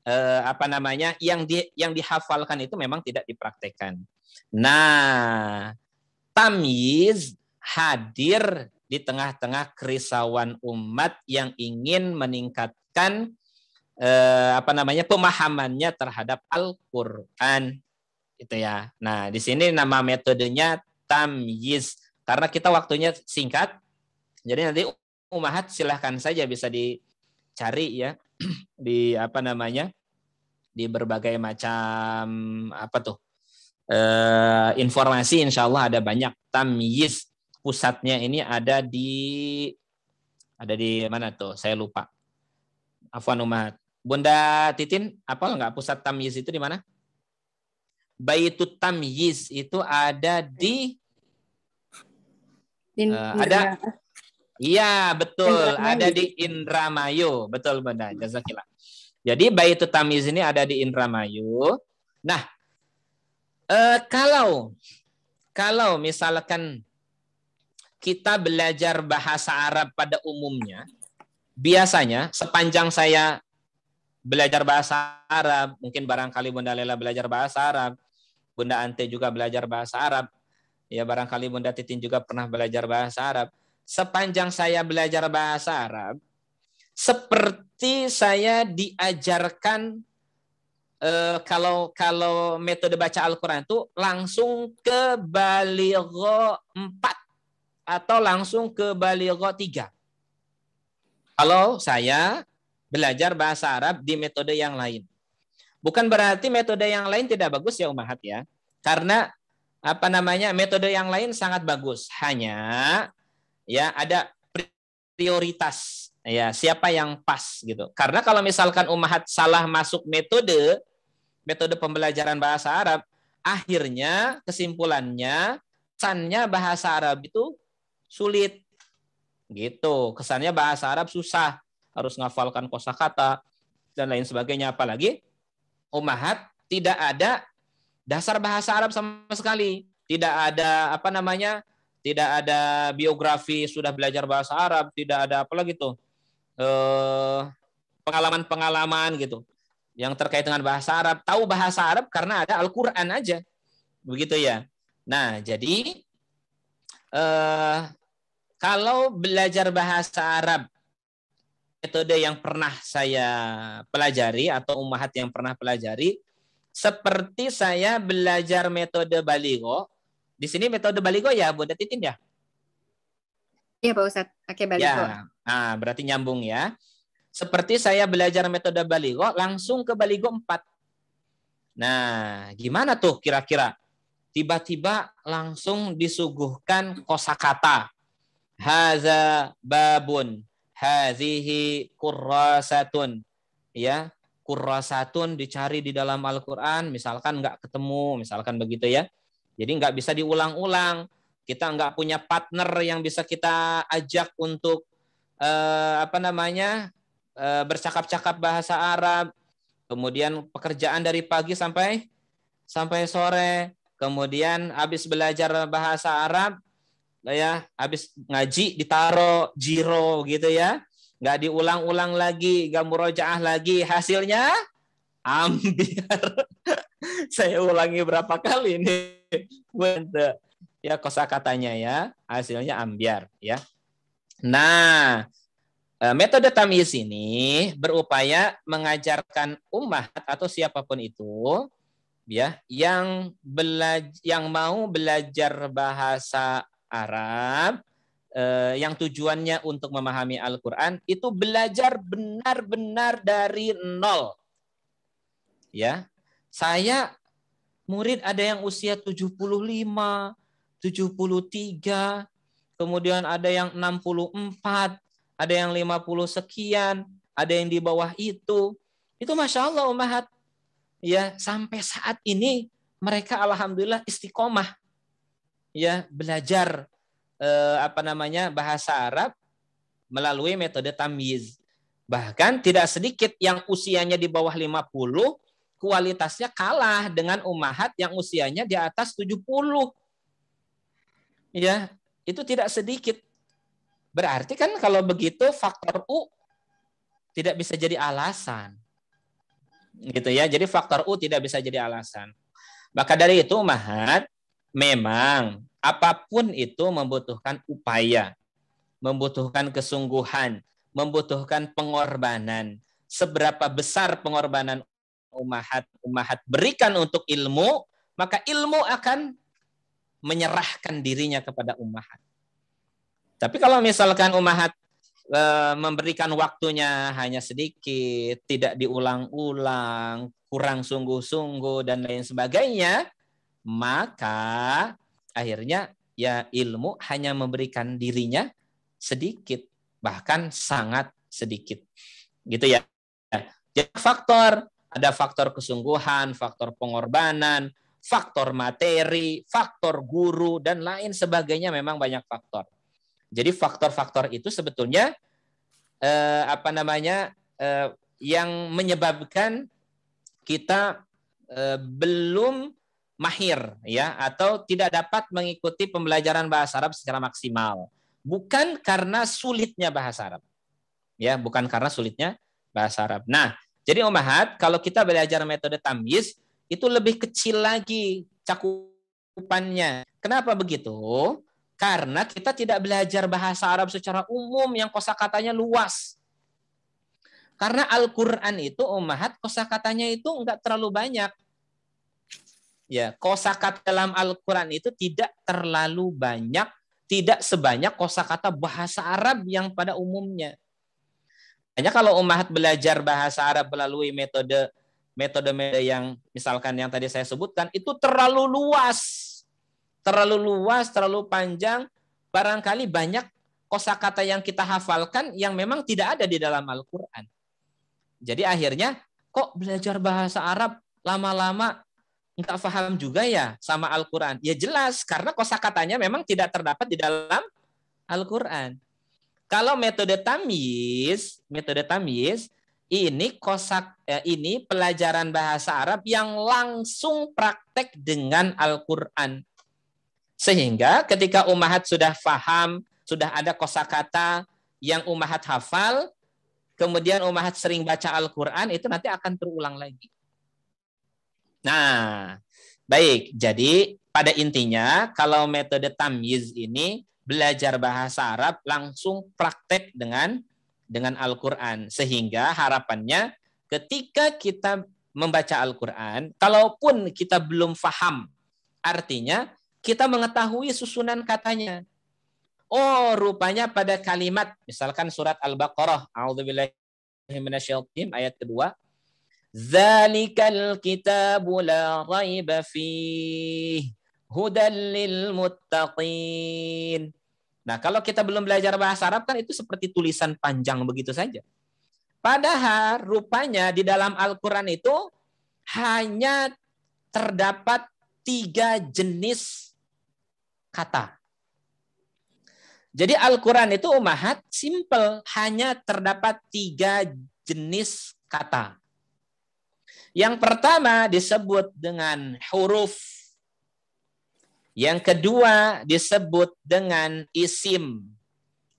eh, apa namanya yang di yang dihafalkan itu memang tidak dipraktekkan. Nah, tamyiz hadir di tengah-tengah kerisauan umat yang ingin meningkatkan eh, apa namanya pemahamannya terhadap Al-Qur'an gitu ya. Nah, di sini nama metodenya tamyiz karena kita waktunya singkat. Jadi nanti umat silahkan saja bisa dicari ya di apa namanya di berbagai macam apa tuh eh, informasi insya Allah ada banyak tamyiz pusatnya ini ada di ada di mana tuh saya lupa Afwan Umat Bunda Titin apa nggak pusat tamyiz itu di mana Baitut Tamyiz itu ada di uh, ada Iya, betul. Ada di Indramayu. Betul, Bunda. Jazakillah. Jadi itu Tamiz ini ada di Indramayu. Nah, eh, kalau kalau misalkan kita belajar bahasa Arab pada umumnya, biasanya sepanjang saya belajar bahasa Arab, mungkin barangkali Bunda Lela belajar bahasa Arab, Bunda Ante juga belajar bahasa Arab, ya barangkali Bunda Titin juga pernah belajar bahasa Arab sepanjang saya belajar bahasa Arab, seperti saya diajarkan eh, kalau kalau metode baca Al-Quran itu langsung ke baligho 4 atau langsung ke baligho 3. Kalau saya belajar bahasa Arab di metode yang lain. Bukan berarti metode yang lain tidak bagus ya Umahat ya. Karena apa namanya metode yang lain sangat bagus. Hanya ya ada prioritas ya siapa yang pas gitu karena kalau misalkan umahat salah masuk metode metode pembelajaran bahasa Arab akhirnya kesimpulannya kesannya bahasa Arab itu sulit gitu kesannya bahasa Arab susah harus ngafalkan kosakata dan lain sebagainya apalagi umahat tidak ada dasar bahasa Arab sama sekali tidak ada apa namanya tidak ada biografi sudah belajar bahasa Arab, tidak ada apa lagi tuh eh, pengalaman-pengalaman gitu yang terkait dengan bahasa Arab. Tahu bahasa Arab karena ada Al-Quran aja, begitu ya. Nah jadi eh, kalau belajar bahasa Arab metode yang pernah saya pelajari atau umahat yang pernah pelajari seperti saya belajar metode baligo di sini metode baligo ya, Bu Titin ya? Iya, Pak Ustadz. Pakai baligo. Ya. Nah, berarti nyambung ya. Seperti saya belajar metode baligo, langsung ke baligo 4. Nah, gimana tuh kira-kira? Tiba-tiba langsung disuguhkan kosakata. Haza babun, hazihi kurrasatun. Ya, kurrasatun dicari di dalam Al-Quran, misalkan nggak ketemu, misalkan begitu ya jadi nggak bisa diulang-ulang. Kita nggak punya partner yang bisa kita ajak untuk eh, apa namanya eh, bercakap-cakap bahasa Arab. Kemudian pekerjaan dari pagi sampai sampai sore. Kemudian habis belajar bahasa Arab, ya habis ngaji ditaro jiro gitu ya. Nggak diulang-ulang lagi, nggak murojaah lagi. Hasilnya ambil. Saya ulangi berapa kali ini. Wente. Ya kosakatanya ya, hasilnya ambiar ya. Nah, eh, metode tamis ini berupaya mengajarkan umat atau siapapun itu ya yang belajar yang mau belajar bahasa Arab eh, yang tujuannya untuk memahami Al-Qur'an itu belajar benar-benar dari nol. Ya. Saya Murid ada yang usia 75, 73, kemudian ada yang 64, ada yang 50 sekian, ada yang di bawah itu. Itu Masya Allah Umahat. Ya, sampai saat ini mereka alhamdulillah istiqomah ya belajar eh, apa namanya bahasa Arab melalui metode tamyiz. Bahkan tidak sedikit yang usianya di bawah 50 kualitasnya kalah dengan umahat yang usianya di atas 70. Ya, itu tidak sedikit. Berarti kan kalau begitu faktor U tidak bisa jadi alasan. Gitu ya. Jadi faktor U tidak bisa jadi alasan. Maka dari itu umahat memang apapun itu membutuhkan upaya, membutuhkan kesungguhan, membutuhkan pengorbanan. Seberapa besar pengorbanan umahat umahat berikan untuk ilmu, maka ilmu akan menyerahkan dirinya kepada umahat. Tapi kalau misalkan umahat e, memberikan waktunya hanya sedikit, tidak diulang-ulang, kurang sungguh-sungguh dan lain sebagainya, maka akhirnya ya ilmu hanya memberikan dirinya sedikit, bahkan sangat sedikit. Gitu ya. Jadi faktor ada faktor kesungguhan, faktor pengorbanan, faktor materi, faktor guru, dan lain sebagainya memang banyak faktor. Jadi faktor-faktor itu sebetulnya eh, apa namanya eh, yang menyebabkan kita eh, belum mahir ya atau tidak dapat mengikuti pembelajaran bahasa Arab secara maksimal bukan karena sulitnya bahasa Arab ya bukan karena sulitnya bahasa Arab nah jadi Om omahat kalau kita belajar metode tamyiz itu lebih kecil lagi cakupannya. Kenapa begitu? Karena kita tidak belajar bahasa Arab secara umum yang kosakatanya luas. Karena Al-Qur'an itu omahat kosakatanya itu enggak terlalu banyak. Ya, kosakata dalam Al-Qur'an itu tidak terlalu banyak, tidak sebanyak kosakata bahasa Arab yang pada umumnya. Hanya kalau umat belajar bahasa Arab melalui metode metode-metode yang misalkan yang tadi saya sebutkan itu terlalu luas. Terlalu luas, terlalu panjang, barangkali banyak kosakata yang kita hafalkan yang memang tidak ada di dalam Al-Qur'an. Jadi akhirnya kok belajar bahasa Arab lama-lama nggak paham juga ya sama Al-Qur'an. Ya jelas karena kosakatanya memang tidak terdapat di dalam Al-Qur'an. Kalau metode tamyiz, metode tamyiz ini kosak eh, ini pelajaran bahasa Arab yang langsung praktek dengan Al-Qur'an. Sehingga ketika Umahat sudah faham, sudah ada kosakata yang Umahat hafal, kemudian Umahat sering baca Al-Qur'an itu nanti akan terulang lagi. Nah, baik. Jadi pada intinya kalau metode tamyiz ini belajar bahasa Arab langsung praktek dengan dengan Al-Qur'an sehingga harapannya ketika kita membaca Al-Qur'an kalaupun kita belum faham artinya kita mengetahui susunan katanya Oh, rupanya pada kalimat misalkan surat Al-Baqarah, ayat kedua. Zalikal kitabu la raiba fih hudallil muttaqin. Nah, kalau kita belum belajar bahasa Arab kan itu seperti tulisan panjang begitu saja. Padahal rupanya di dalam Al-Qur'an itu hanya terdapat tiga jenis kata. Jadi Al-Quran itu umahat simple, hanya terdapat tiga jenis kata. Yang pertama disebut dengan huruf yang kedua disebut dengan isim.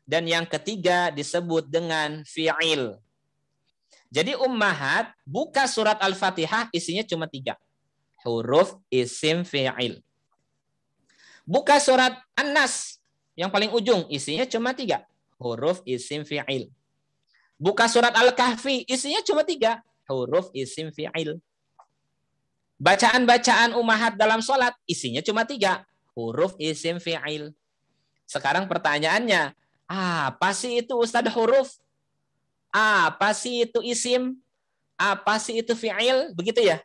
Dan yang ketiga disebut dengan fi'il. Jadi ummahat buka surat Al-Fatihah isinya cuma tiga. Huruf, isim, fi'il. Buka surat An-Nas yang paling ujung isinya cuma tiga. Huruf, isim, fi'il. Buka surat Al-Kahfi isinya cuma tiga. Huruf, isim, fi'il. Bacaan-bacaan umahat dalam sholat isinya cuma tiga. Huruf, isim, fi'il. Sekarang pertanyaannya, apa sih itu Ustadz huruf? Apa sih itu isim? Apa sih itu fi'il? Begitu ya?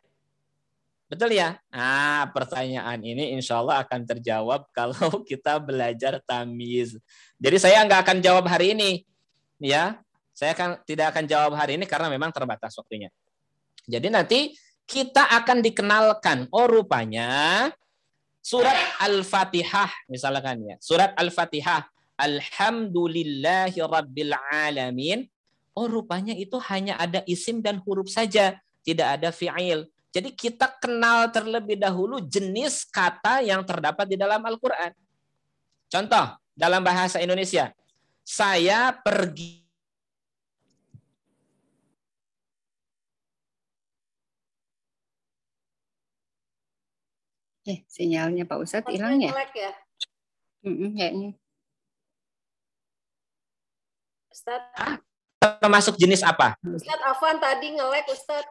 Betul ya? Nah, pertanyaan ini insya Allah akan terjawab kalau kita belajar tamiz. Jadi saya nggak akan jawab hari ini. ya. Saya akan, tidak akan jawab hari ini karena memang terbatas waktunya. Jadi nanti kita akan dikenalkan. Oh rupanya surat Al-Fatihah misalkan ya. Surat Al-Fatihah. Alhamdulillahi Oh rupanya itu hanya ada isim dan huruf saja. Tidak ada fi'il. Jadi kita kenal terlebih dahulu jenis kata yang terdapat di dalam Al-Quran. Contoh, dalam bahasa Indonesia. Saya pergi Eh, sinyalnya Pak Ustadz hilang ya? ya? Mm -mm, kayaknya. Ustadz. Ah, termasuk jenis apa? Ustadz Afan tadi nge-lag Ustadz.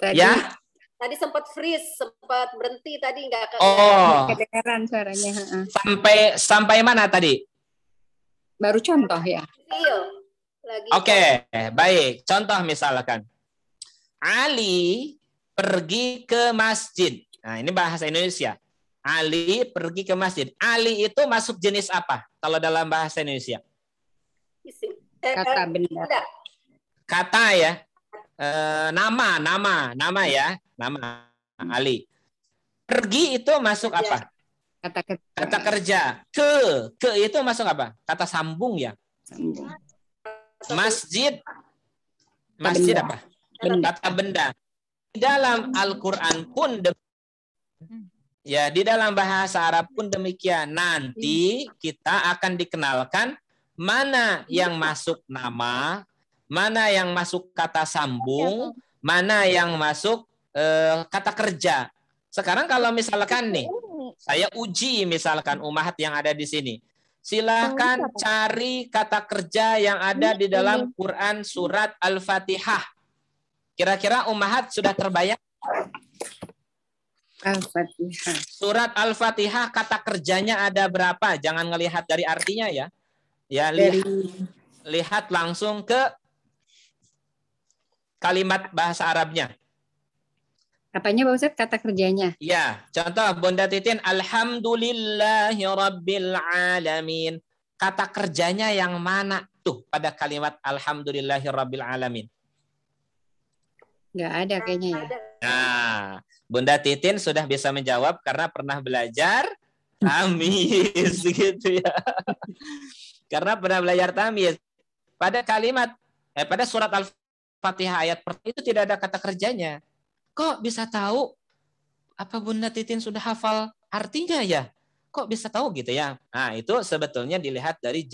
Tadi, ya? Tadi sempat freeze, sempat berhenti tadi nggak oh. kedengaran suaranya. Sampai sampai mana tadi? Baru contoh ya. Iya, Oke, okay, baik. Contoh misalkan. Ali pergi ke masjid. Nah, ini bahasa Indonesia. Ali pergi ke masjid. Ali itu masuk jenis apa kalau dalam bahasa Indonesia? Eh, Kata eh, benda. Kata ya. E, nama, nama, nama ya, nama Ali. Pergi itu masuk iya. apa? Kata kerja. Kata kerja. Ke, ke itu masuk apa? Kata sambung ya. Masjid. Masjid apa? Kata benda. Dalam Al-Qur'an pun Ya, di dalam bahasa Arab pun demikian. Nanti kita akan dikenalkan mana yang masuk nama, mana yang masuk kata sambung, mana yang masuk uh, kata kerja. Sekarang kalau misalkan nih, saya uji misalkan umat yang ada di sini. Silakan cari kata kerja yang ada di dalam Quran surat Al-Fatihah. Kira-kira umahat sudah terbayang Al-Fatihah. Surat Al-Fatihah kata kerjanya ada berapa? Jangan ngelihat dari artinya ya. Ya dari... lihat, lihat langsung ke kalimat bahasa Arabnya. Apanya Pak Ustaz Kata kerjanya. Ya, contoh Bunda Titin, Alhamdulillahi Alamin. Kata kerjanya yang mana tuh pada kalimat Alhamdulillahi Alamin? Enggak ada kayaknya ya. Nah, Bunda Titin sudah bisa menjawab karena pernah belajar tamis gitu ya. karena pernah belajar tamis. Pada kalimat eh, pada surat Al-Fatihah ayat pertama itu tidak ada kata kerjanya. Kok bisa tahu apa Bunda Titin sudah hafal artinya ya? Kok bisa tahu gitu ya? Nah, itu sebetulnya dilihat dari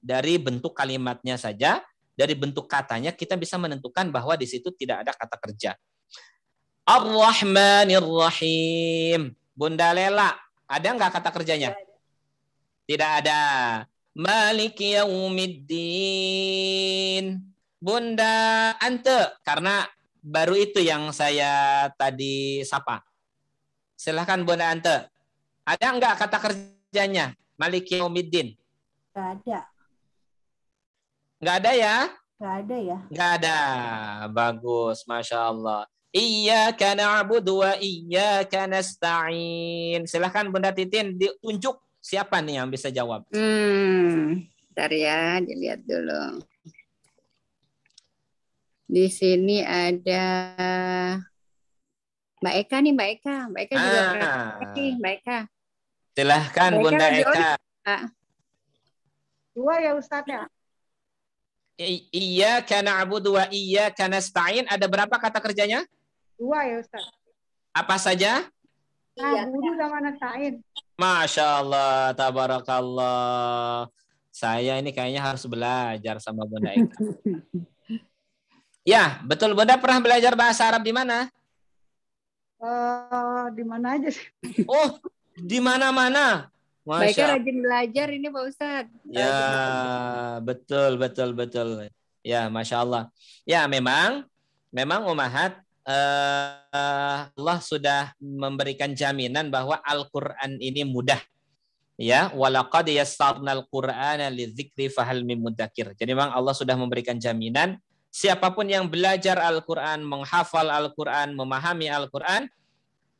dari bentuk kalimatnya saja, dari bentuk katanya kita bisa menentukan bahwa di situ tidak ada kata kerja. Ar-Rahmanir Rahim. Bunda Lela, ada nggak kata kerjanya? Tidak ada. Malik Yaumiddin. Bunda Ante, karena baru itu yang saya tadi sapa. Silahkan Bunda Ante. Ada nggak kata kerjanya? Malik Yaumiddin. Nggak ada. Nggak ada ya? Nggak ada ya? Nggak ada. Bagus, Masya Allah. Iyyaka na'budu wa iyyaka nasta'in. Silahkan Bunda Titin ditunjuk siapa nih yang bisa jawab. Hmm, bentar ya, dilihat dulu. Di sini ada Mbak Eka nih, Mbak Eka. Mbak Eka ah. juga Mbak Eka. Silahkan Mbak Bunda Eka. Eka. Ah. Dua ya Ustaz ya? Iya karena Abu dua iya karena stain. Ada berapa kata kerjanya? Dua ya Ustaz. Apa saja? Nah, guru iya, sama Nasain. Masya Allah, tabarakallah. Saya ini kayaknya harus belajar sama Bunda Eka. ya, betul. Bunda pernah belajar bahasa Arab di mana? Uh, di mana aja sih. Oh, di mana-mana. Baiknya rajin belajar ini Pak Ustadz. Ya, betul, betul, betul. Ya, Masya Allah. Ya, memang, memang Umahat Eh, Allah sudah memberikan jaminan bahwa Al-Qur'an ini mudah. Ya, walaqad yassarnal Qur'ana lidzikri fahal mim mudzakir. Jadi memang Allah sudah memberikan jaminan siapapun yang belajar Al-Qur'an, menghafal Al-Qur'an, memahami Al-Qur'an,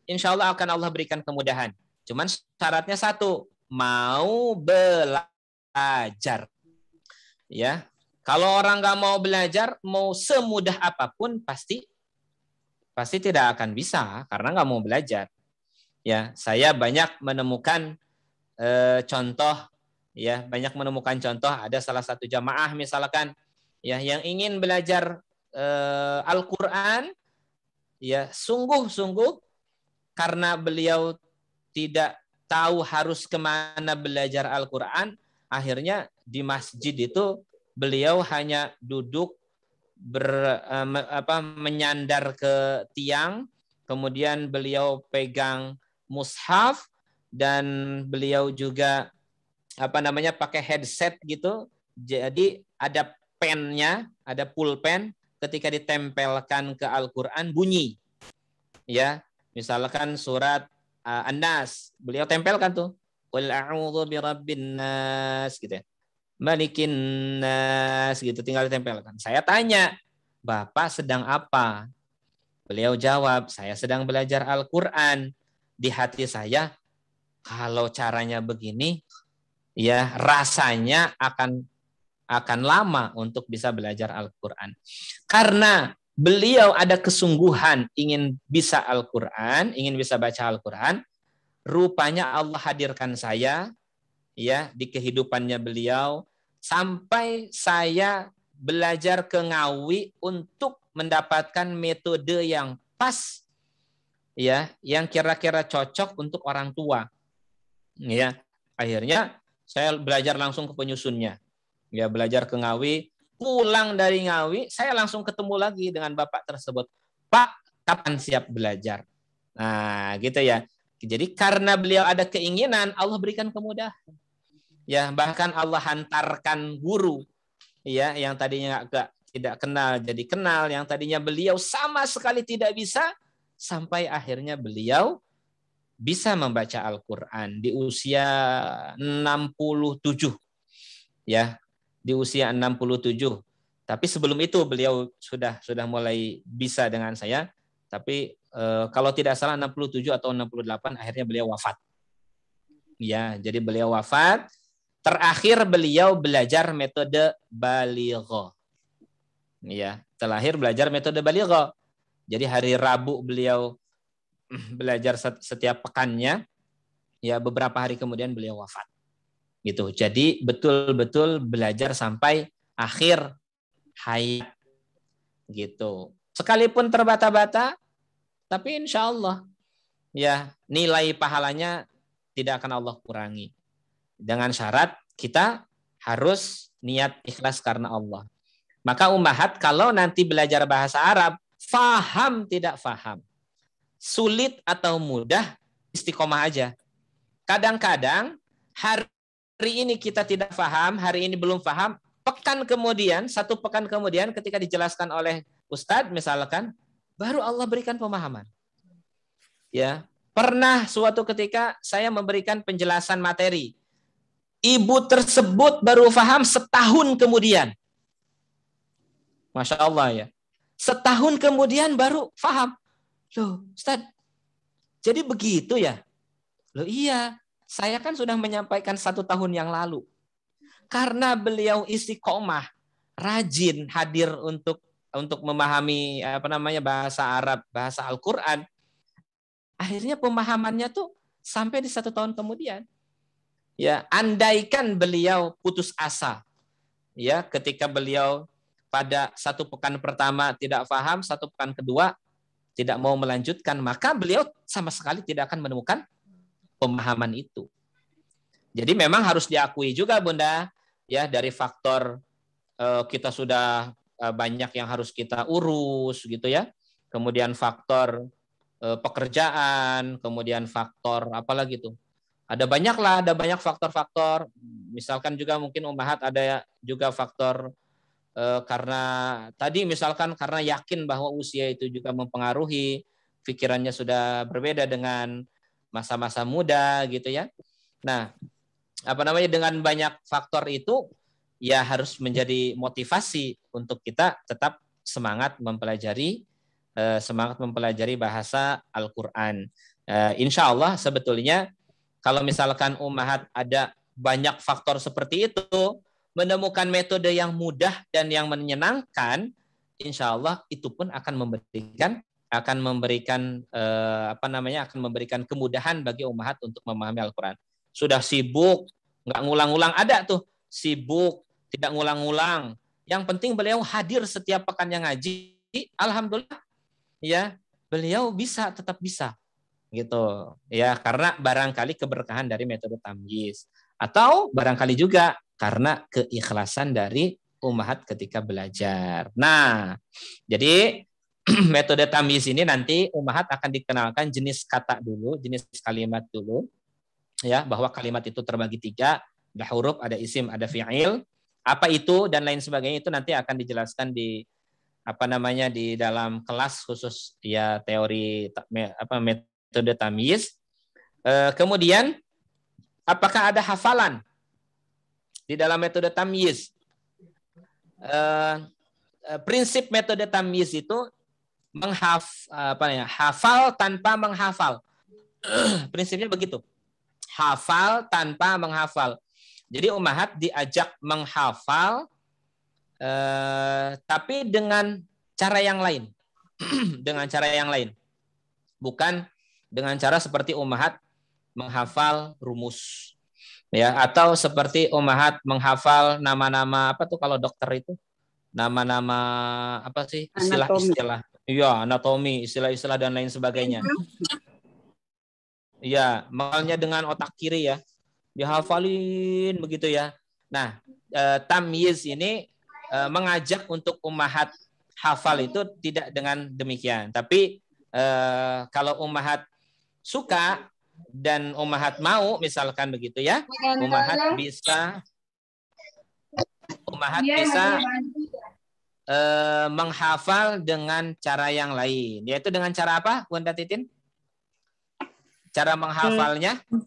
insya Allah akan Allah berikan kemudahan. Cuman syaratnya satu, mau belajar. Ya, kalau orang nggak mau belajar, mau semudah apapun pasti pasti tidak akan bisa karena nggak mau belajar. Ya, saya banyak menemukan e, contoh ya, banyak menemukan contoh ada salah satu jamaah misalkan ya yang ingin belajar e, Al-Qur'an ya sungguh-sungguh karena beliau tidak tahu harus kemana belajar Al-Quran, akhirnya di masjid itu beliau hanya duduk ber, uh, apa, menyandar ke tiang, kemudian beliau pegang mushaf dan beliau juga apa namanya pakai headset gitu. Jadi ada pennya, ada pulpen ketika ditempelkan ke Al-Qur'an bunyi. Ya, misalkan surat uh, An-Nas, beliau tempelkan tuh Qul a'udzu birabbin nas gitu ya malikin nas gitu tinggal ditempelkan. Saya tanya, "Bapak sedang apa?" Beliau jawab, "Saya sedang belajar Al-Qur'an." Di hati saya, kalau caranya begini, ya rasanya akan akan lama untuk bisa belajar Al-Qur'an. Karena beliau ada kesungguhan ingin bisa Al-Qur'an, ingin bisa baca Al-Qur'an, rupanya Allah hadirkan saya ya di kehidupannya beliau sampai saya belajar ke Ngawi untuk mendapatkan metode yang pas ya yang kira-kira cocok untuk orang tua ya akhirnya saya belajar langsung ke penyusunnya ya belajar ke Ngawi pulang dari Ngawi saya langsung ketemu lagi dengan bapak tersebut Pak kapan siap belajar nah gitu ya jadi karena beliau ada keinginan Allah berikan kemudahan ya bahkan Allah hantarkan guru ya yang tadinya agak tidak kenal jadi kenal yang tadinya beliau sama sekali tidak bisa sampai akhirnya beliau bisa membaca Al-Qur'an di usia 67 ya di usia 67 tapi sebelum itu beliau sudah sudah mulai bisa dengan saya tapi e, kalau tidak salah 67 atau 68 akhirnya beliau wafat ya jadi beliau wafat Terakhir beliau belajar metode Baliho, Ya, terakhir belajar metode Baliho, Jadi hari Rabu beliau belajar setiap pekannya. Ya, beberapa hari kemudian beliau wafat. Gitu. Jadi betul-betul belajar sampai akhir hayat. Gitu. Sekalipun terbata-bata, tapi insya Allah ya nilai pahalanya tidak akan Allah kurangi dengan syarat kita harus niat ikhlas karena Allah. Maka ummahat kalau nanti belajar bahasa Arab, faham tidak faham. Sulit atau mudah, istiqomah aja. Kadang-kadang hari ini kita tidak faham, hari ini belum faham, pekan kemudian, satu pekan kemudian ketika dijelaskan oleh Ustadz misalkan, baru Allah berikan pemahaman. Ya, Pernah suatu ketika saya memberikan penjelasan materi Ibu tersebut baru faham setahun kemudian. Masya Allah ya. Setahun kemudian baru faham. Loh, Ustaz, jadi begitu ya? Loh iya, saya kan sudah menyampaikan satu tahun yang lalu. Karena beliau istiqomah, rajin hadir untuk untuk memahami apa namanya bahasa Arab, bahasa Al-Qur'an. Akhirnya pemahamannya tuh sampai di satu tahun kemudian ya andaikan beliau putus asa ya ketika beliau pada satu pekan pertama tidak paham satu pekan kedua tidak mau melanjutkan maka beliau sama sekali tidak akan menemukan pemahaman itu jadi memang harus diakui juga bunda ya dari faktor eh, kita sudah eh, banyak yang harus kita urus gitu ya kemudian faktor eh, pekerjaan kemudian faktor apalagi tuh ada banyak lah, ada banyak faktor-faktor. Misalkan juga mungkin umahat ada juga faktor e, karena tadi misalkan karena yakin bahwa usia itu juga mempengaruhi pikirannya sudah berbeda dengan masa-masa muda gitu ya. Nah, apa namanya dengan banyak faktor itu ya harus menjadi motivasi untuk kita tetap semangat mempelajari eh, semangat mempelajari bahasa Al-Qur'an. Eh, insya Allah sebetulnya kalau misalkan umahat ada banyak faktor seperti itu, menemukan metode yang mudah dan yang menyenangkan, insya Allah itu pun akan memberikan akan memberikan eh, apa namanya akan memberikan kemudahan bagi umahat untuk memahami Al-Quran. Sudah sibuk, nggak ngulang-ngulang ada tuh sibuk, tidak ngulang-ngulang. Yang penting beliau hadir setiap pekan yang ngaji. Alhamdulillah, ya beliau bisa tetap bisa gitu ya karena barangkali keberkahan dari metode tamyiz atau barangkali juga karena keikhlasan dari umat ketika belajar. Nah, jadi metode tamyiz ini nanti umat akan dikenalkan jenis kata dulu, jenis kalimat dulu ya bahwa kalimat itu terbagi tiga, ada huruf, ada isim, ada fiil. Apa itu dan lain sebagainya itu nanti akan dijelaskan di apa namanya di dalam kelas khusus ya teori apa metode tamyiz. Eh, kemudian apakah ada hafalan di dalam metode tamyiz? Eh, eh, prinsip metode tamyiz itu menghaf apa ya, hafal tanpa menghafal. Prinsipnya begitu. Hafal tanpa menghafal. Jadi umahat diajak menghafal eh, tapi dengan cara yang lain. dengan cara yang lain. Bukan dengan cara seperti Umahat menghafal rumus ya atau seperti Umahat menghafal nama-nama apa tuh kalau dokter itu nama-nama apa sih istilah-istilah iya anatomi istilah-istilah dan lain sebagainya ya makanya dengan otak kiri ya dihafalin begitu ya nah eh, tamyiz ini eh, mengajak untuk umahat hafal itu tidak dengan demikian tapi eh, kalau umahat suka dan Umahat mau misalkan begitu ya. Umahat iya, bisa Umahat bisa uh, menghafal dengan cara yang lain. Yaitu dengan cara apa, Bunda Titin? Cara menghafalnya? Hmm.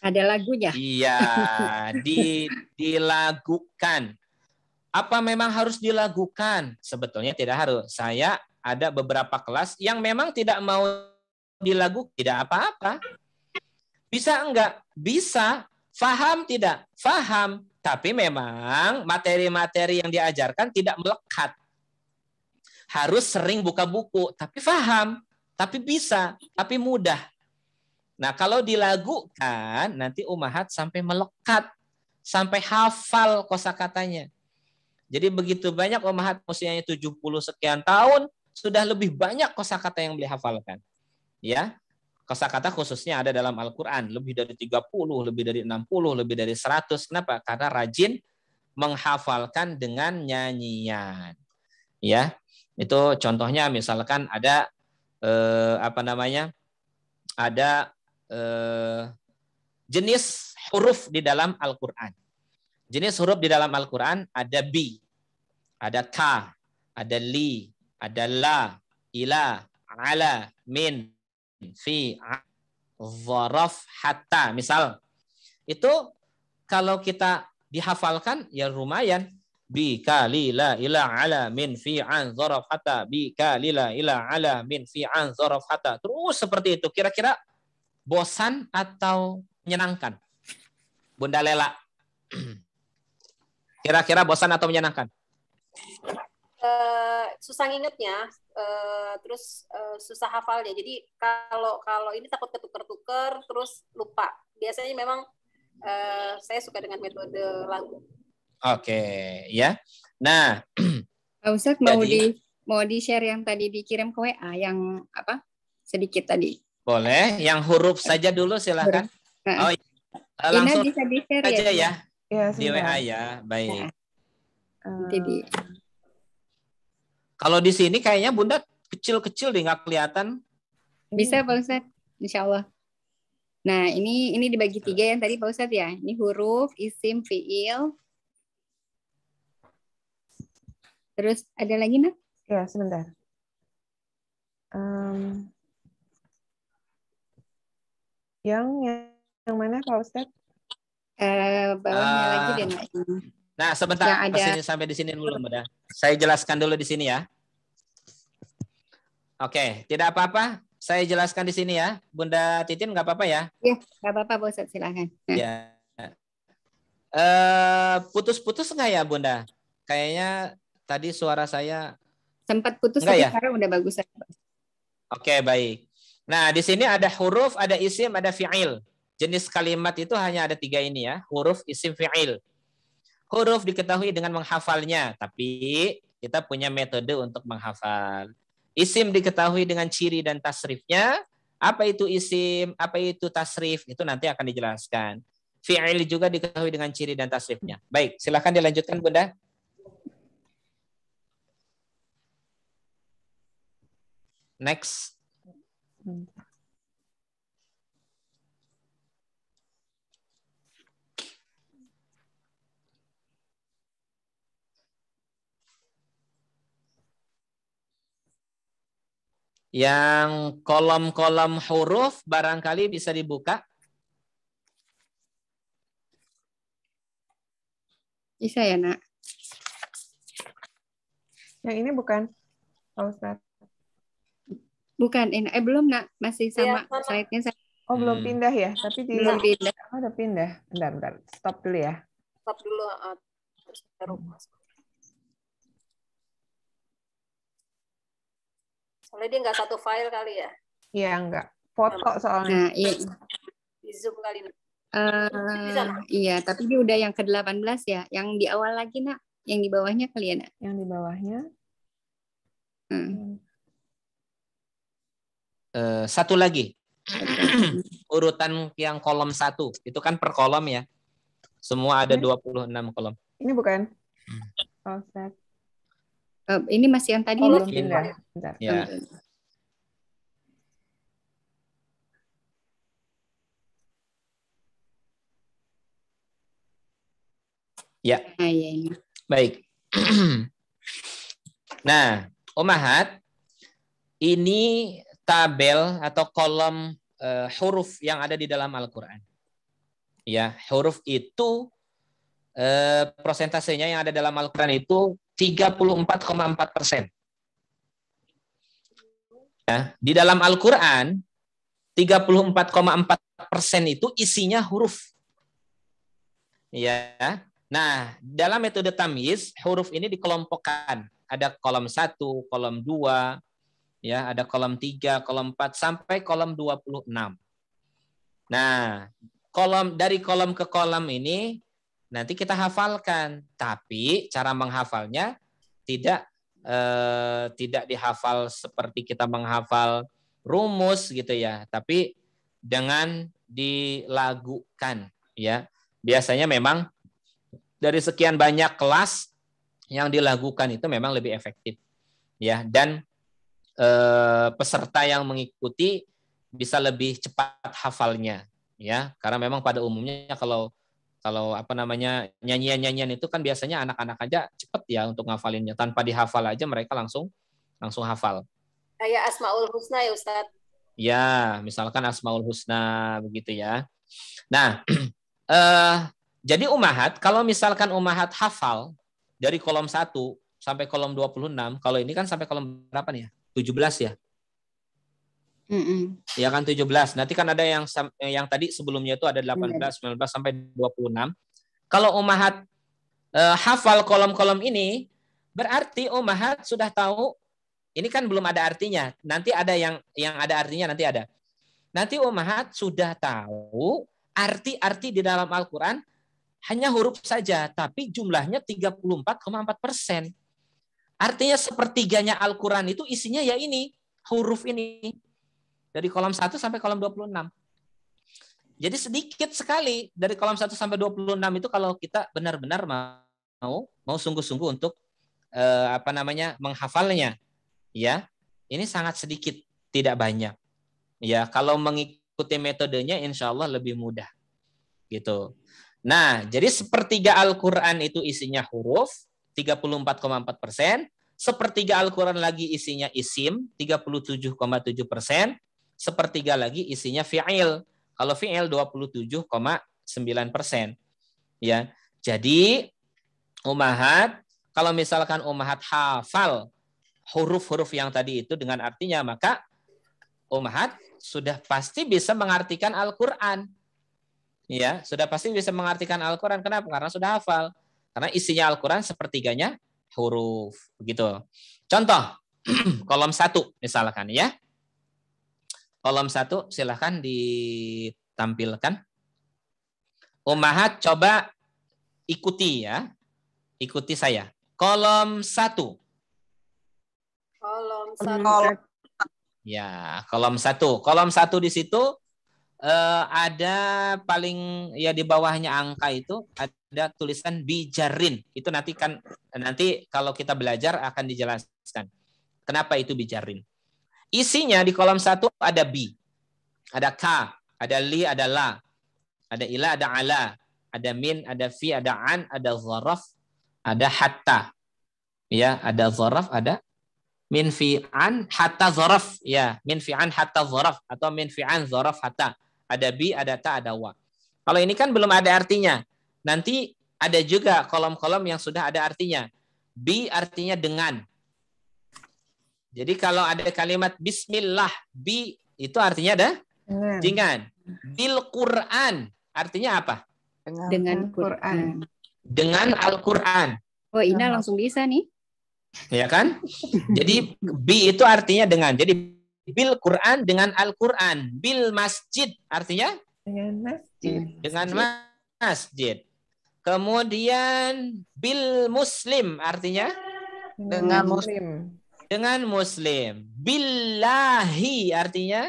Ada lagunya. Iya, di, dilagukan. Apa memang harus dilagukan? Sebetulnya tidak harus. Saya ada beberapa kelas yang memang tidak mau di lagu tidak apa-apa. Bisa enggak? Bisa. Faham tidak? Faham. Tapi memang materi-materi yang diajarkan tidak melekat. Harus sering buka buku, tapi faham, tapi bisa, tapi mudah. Nah, kalau dilagukan nanti umahat sampai melekat, sampai hafal kosakatanya. Jadi begitu banyak umahat usianya 70 sekian tahun, sudah lebih banyak kosakata yang beliau hafalkan ya kosakata khususnya ada dalam Al-Qur'an lebih dari 30, lebih dari 60, lebih dari 100. Kenapa? Karena rajin menghafalkan dengan nyanyian. Ya. Itu contohnya misalkan ada eh, apa namanya? ada eh, jenis huruf di dalam Al-Qur'an. Jenis huruf di dalam Al-Qur'an ada bi, ada ta, ada li, ada la, ila, ala, min, fi zaraf hatta misal itu kalau kita dihafalkan ya lumayan bi kali la ila ala min fi an zaraf hatta bi kali la ila ala min fi an zaraf hatta terus seperti itu kira-kira bosan atau menyenangkan Bunda Lela kira-kira bosan atau menyenangkan uh, susah ingetnya Eh, terus uh, susah ya Jadi kalau kalau ini takut ketuker-tuker terus lupa. Biasanya memang uh, saya suka dengan metode lagu. Oke, okay, ya. Nah, Pak Ustaz mau jadi, di mau di share yang tadi dikirim ke WA yang apa? Sedikit tadi. Boleh, yang huruf saja dulu silahkan. Oh, iya. langsung bisa ya, ya. iya, di share aja ya. ya. ya di WA ya, baik. Nah. Uh, kalau di sini kayaknya Bunda kecil-kecil deh nggak kelihatan. Bisa Pak Ustadz, Insya Allah. Nah ini ini dibagi tiga yang tadi Pak Ustadz ya. Ini huruf, isim, fiil. Terus ada lagi nak? Ya sebentar. Um, yang yang, mana Pak Ustadz? Uh, bawahnya uh, lagi deh nak. Nah, sebentar ada... Sini, sampai di sini dulu, Mbak. Saya jelaskan dulu di sini ya. Oke, tidak apa-apa. Saya jelaskan di sini ya. Bunda Titin nggak apa-apa ya? Iya, nggak apa-apa, Bu Silakan. Nah. Ya. Eh, putus-putus nggak ya, Bunda? Kayaknya tadi suara saya sempat putus tapi ya? sekarang udah bagus. Oke, baik. Nah, di sini ada huruf, ada isim, ada fi'il. Jenis kalimat itu hanya ada tiga ini ya. Huruf, isim, fi'il Huruf diketahui dengan menghafalnya, tapi kita punya metode untuk menghafal. Isim diketahui dengan ciri dan tasrifnya. Apa itu isim, apa itu tasrif, itu nanti akan dijelaskan. Fi'il juga diketahui dengan ciri dan tasrifnya. Baik, silahkan dilanjutkan Bunda. Next. Yang kolom-kolom huruf barangkali bisa dibuka. Bisa ya, Nak? Yang ini bukan, Pak Ustadz. Bukan, eh, eh belum, Nak. Masih iya, sama, ya, slide-nya Oh, hmm. belum pindah ya? Tapi di... Belum pindah. Oh, udah pindah. Bentar, bentar. Stop dulu ya. Stop dulu. Uh, terus baru masuk. Soalnya dia nggak satu file kali ya? Iya, nggak. Foto soalnya. Nah, iya. Di Zoom kali. ini. Uh, eh, Bisa, iya, tapi dia udah yang ke-18 ya. Yang di awal lagi, nak. Yang di bawahnya kali ya, nak? Yang di bawahnya. Hmm. Uh, satu lagi. Urutan yang kolom satu. Itu kan per kolom ya. Semua ada ini? Hmm. 26 kolom. Ini bukan? Hmm. Oh, set. Eh, ini masih yang tadi oh, belum Ya. Oh, iya. Ya. Nah, ya Baik. nah, Omahat, ini tabel atau kolom uh, huruf yang ada di dalam Al-Quran. Ya, huruf itu uh, prosentasenya yang ada dalam Al-Quran itu 34,4 persen. Ya, di dalam Al-Quran, 34,4 persen itu isinya huruf. Ya, Nah, dalam metode tamis huruf ini dikelompokkan. Ada kolom 1, kolom 2, ya, ada kolom 3, kolom 4 sampai kolom 26. Nah, kolom dari kolom ke kolom ini nanti kita hafalkan. Tapi cara menghafalnya tidak eh, tidak dihafal seperti kita menghafal rumus gitu ya, tapi dengan dilagukan ya. Biasanya memang dari sekian banyak kelas yang dilakukan itu memang lebih efektif ya dan eh, peserta yang mengikuti bisa lebih cepat hafalnya ya karena memang pada umumnya kalau kalau apa namanya nyanyian-nyanyian itu kan biasanya anak-anak aja cepet ya untuk ngafalinnya tanpa dihafal aja mereka langsung langsung hafal kayak asmaul husna ya Ustaz ya misalkan asmaul husna begitu ya nah eh, jadi umahat kalau misalkan umahat hafal dari kolom 1 sampai kolom 26 kalau ini kan sampai kolom berapa nih ya 17 ya Mm -mm. Ya kan 17. Nanti kan ada yang eh, yang tadi sebelumnya itu ada 18, 19 iya. sampai 26. Kalau umahat eh, hafal kolom-kolom ini berarti umahat sudah tahu ini kan belum ada artinya. Nanti ada yang yang ada artinya nanti ada. Nanti umahat sudah tahu arti-arti di dalam Al-Qur'an hanya huruf saja, tapi jumlahnya 34,4 persen. Artinya sepertiganya Al-Quran itu isinya ya ini, huruf ini dari kolom 1 sampai kolom 26. Jadi sedikit sekali dari kolom 1 sampai 26 itu kalau kita benar-benar mau mau sungguh-sungguh untuk eh, apa namanya menghafalnya ya. Ini sangat sedikit, tidak banyak. Ya, kalau mengikuti metodenya insya Allah lebih mudah. Gitu. Nah, jadi sepertiga Al-Quran itu isinya huruf, 34,4 persen. Sepertiga Al-Quran lagi isinya isim, 37,7 persen sepertiga lagi isinya fi'il. Kalau fi'il 27,9 persen. Ya, jadi umahat, kalau misalkan umahat hafal huruf-huruf yang tadi itu dengan artinya, maka umahat sudah pasti bisa mengartikan Al-Quran. Ya, sudah pasti bisa mengartikan Al-Quran. Kenapa? Karena sudah hafal. Karena isinya Al-Quran sepertiganya huruf. Begitu. Contoh, kolom satu misalkan ya kolom satu silahkan ditampilkan. Umahat coba ikuti ya. Ikuti saya. Kolom satu. Kolom satu. Ya, kolom satu. Kolom satu di situ eh, ada paling ya di bawahnya angka itu ada tulisan bijarin. Itu nanti kan nanti kalau kita belajar akan dijelaskan. Kenapa itu bijarin? Isinya di kolom satu ada bi, ada ka, ada li, ada la, ada ila, ada ala, ada min, ada fi, ada an, ada zaraf, ada hatta. Ya, ada zaraf, ada min fi an hatta zaraf. Ya, min fi an hatta zaraf atau min fi an zaraf hatta. Ada bi, ada ta, ada wa. Kalau ini kan belum ada artinya. Nanti ada juga kolom-kolom yang sudah ada artinya. Bi artinya dengan. Jadi kalau ada kalimat bismillah bi itu artinya ada dengan. dengan. Bil Quran artinya apa? Dengan, dengan Quran. Dengan Al-Quran. Oh, Ina langsung bisa nih. Ya kan? Jadi bi itu artinya dengan. Jadi bil Quran dengan Al-Quran. Bil masjid artinya dengan masjid. Dengan masjid. Kemudian bil muslim artinya dengan muslim dengan muslim. Billahi artinya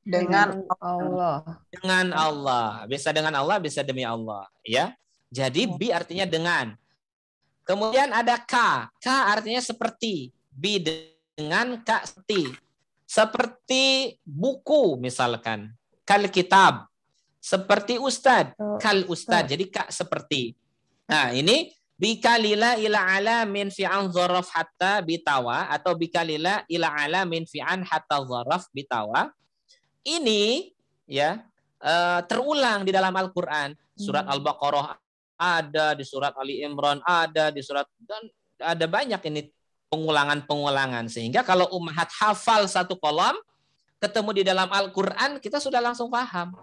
dengan Allah. Dengan Allah. Bisa dengan Allah, bisa demi Allah, ya. Jadi bi artinya dengan. Kemudian ada ka. Ka artinya seperti. Bi dengan ka seperti. Seperti buku misalkan. Kal kitab. Seperti ustad. Oh, Kal ustad. Jadi ka seperti. Nah, ini bikalila ila ala min fi'an zorof hatta bitawa atau bikalila ila ala min fi'an hatta zorof bitawa ini ya eh, terulang di dalam Al-Qur'an surat hmm. Al-Baqarah ada di surat Ali Imran ada di surat dan ada banyak ini pengulangan-pengulangan sehingga kalau umat hafal satu kolom ketemu di dalam Al-Qur'an kita sudah langsung paham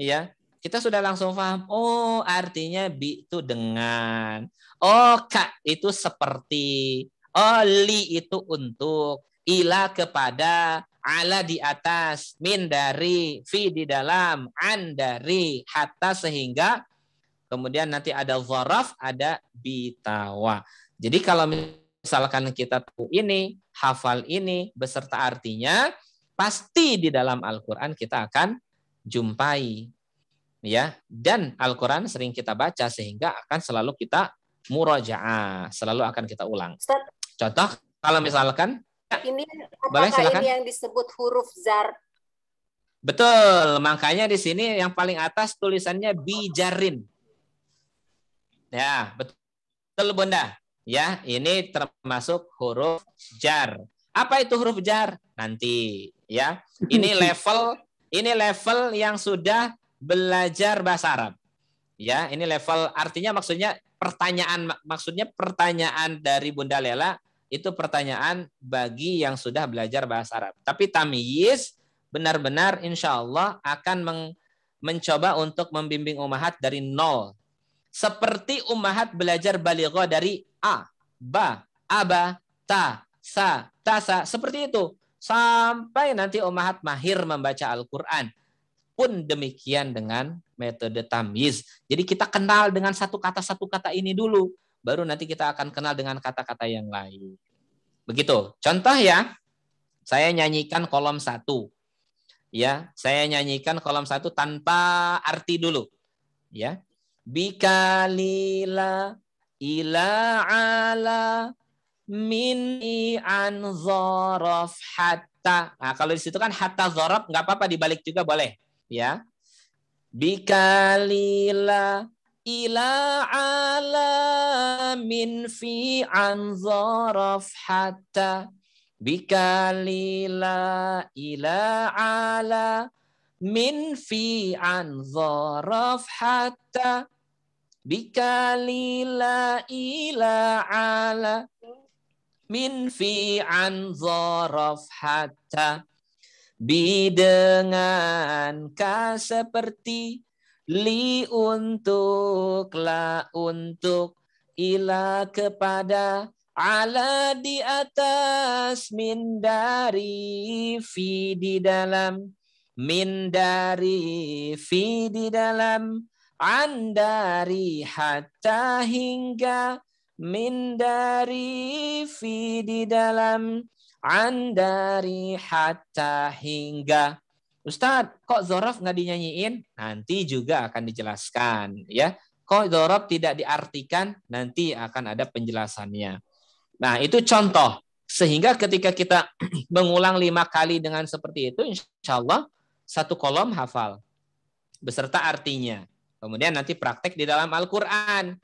ya kita sudah langsung paham. Oh, artinya bi itu dengan. Oh, ka itu seperti. Oh, li itu untuk. Ila kepada. Ala di atas. Min dari. Fi di dalam. An dari. Hatta sehingga. Kemudian nanti ada zaraf, ada bitawa. Jadi kalau misalkan kita tahu ini, hafal ini, beserta artinya, pasti di dalam Al-Quran kita akan jumpai ya dan Al-Qur'an sering kita baca sehingga akan selalu kita murojaah, selalu akan kita ulang. Contoh kalau misalkan ini boleh silakan. Ini yang disebut huruf zar. Betul, makanya di sini yang paling atas tulisannya bijarin. Ya, betul Bunda. Ya, ini termasuk huruf jar. Apa itu huruf jar? Nanti ya. Ini level ini level yang sudah belajar bahasa Arab. Ya, ini level artinya maksudnya pertanyaan maksudnya pertanyaan dari Bunda Lela itu pertanyaan bagi yang sudah belajar bahasa Arab. Tapi tamyiz benar-benar insya Allah akan meng, mencoba untuk membimbing umahat dari nol. Seperti umahat belajar baligho dari A, Ba, Aba, Ta, Sa, Tasa. Seperti itu. Sampai nanti umahat mahir membaca Al-Quran pun demikian dengan metode tamyiz. Jadi kita kenal dengan satu kata satu kata ini dulu, baru nanti kita akan kenal dengan kata-kata yang lain. Begitu. Contoh ya, saya nyanyikan kolom satu. Ya, saya nyanyikan kolom satu tanpa arti dulu. Ya, bikalila ila ala mini an zorof hatta. Nah, kalau di situ kan hatta zorof nggak apa-apa dibalik juga boleh ya. Bikalila ila alamin fi an zaraf hatta bikalila ila ala min fi an zaraf hatta bikalila ila ala min fi an zaraf hatta Bidengankah seperti li untuk la untuk ila kepada ala di atas min dari fi di dalam min dari fi di dalam an dari hatta hingga min dari fi di dalam An dari hatta hingga. Ustaz, kok zorof nggak dinyanyiin? Nanti juga akan dijelaskan. ya. Kok zorof tidak diartikan? Nanti akan ada penjelasannya. Nah, itu contoh. Sehingga ketika kita mengulang lima kali dengan seperti itu, insya Allah satu kolom hafal. Beserta artinya. Kemudian nanti praktek di dalam Al-Quran.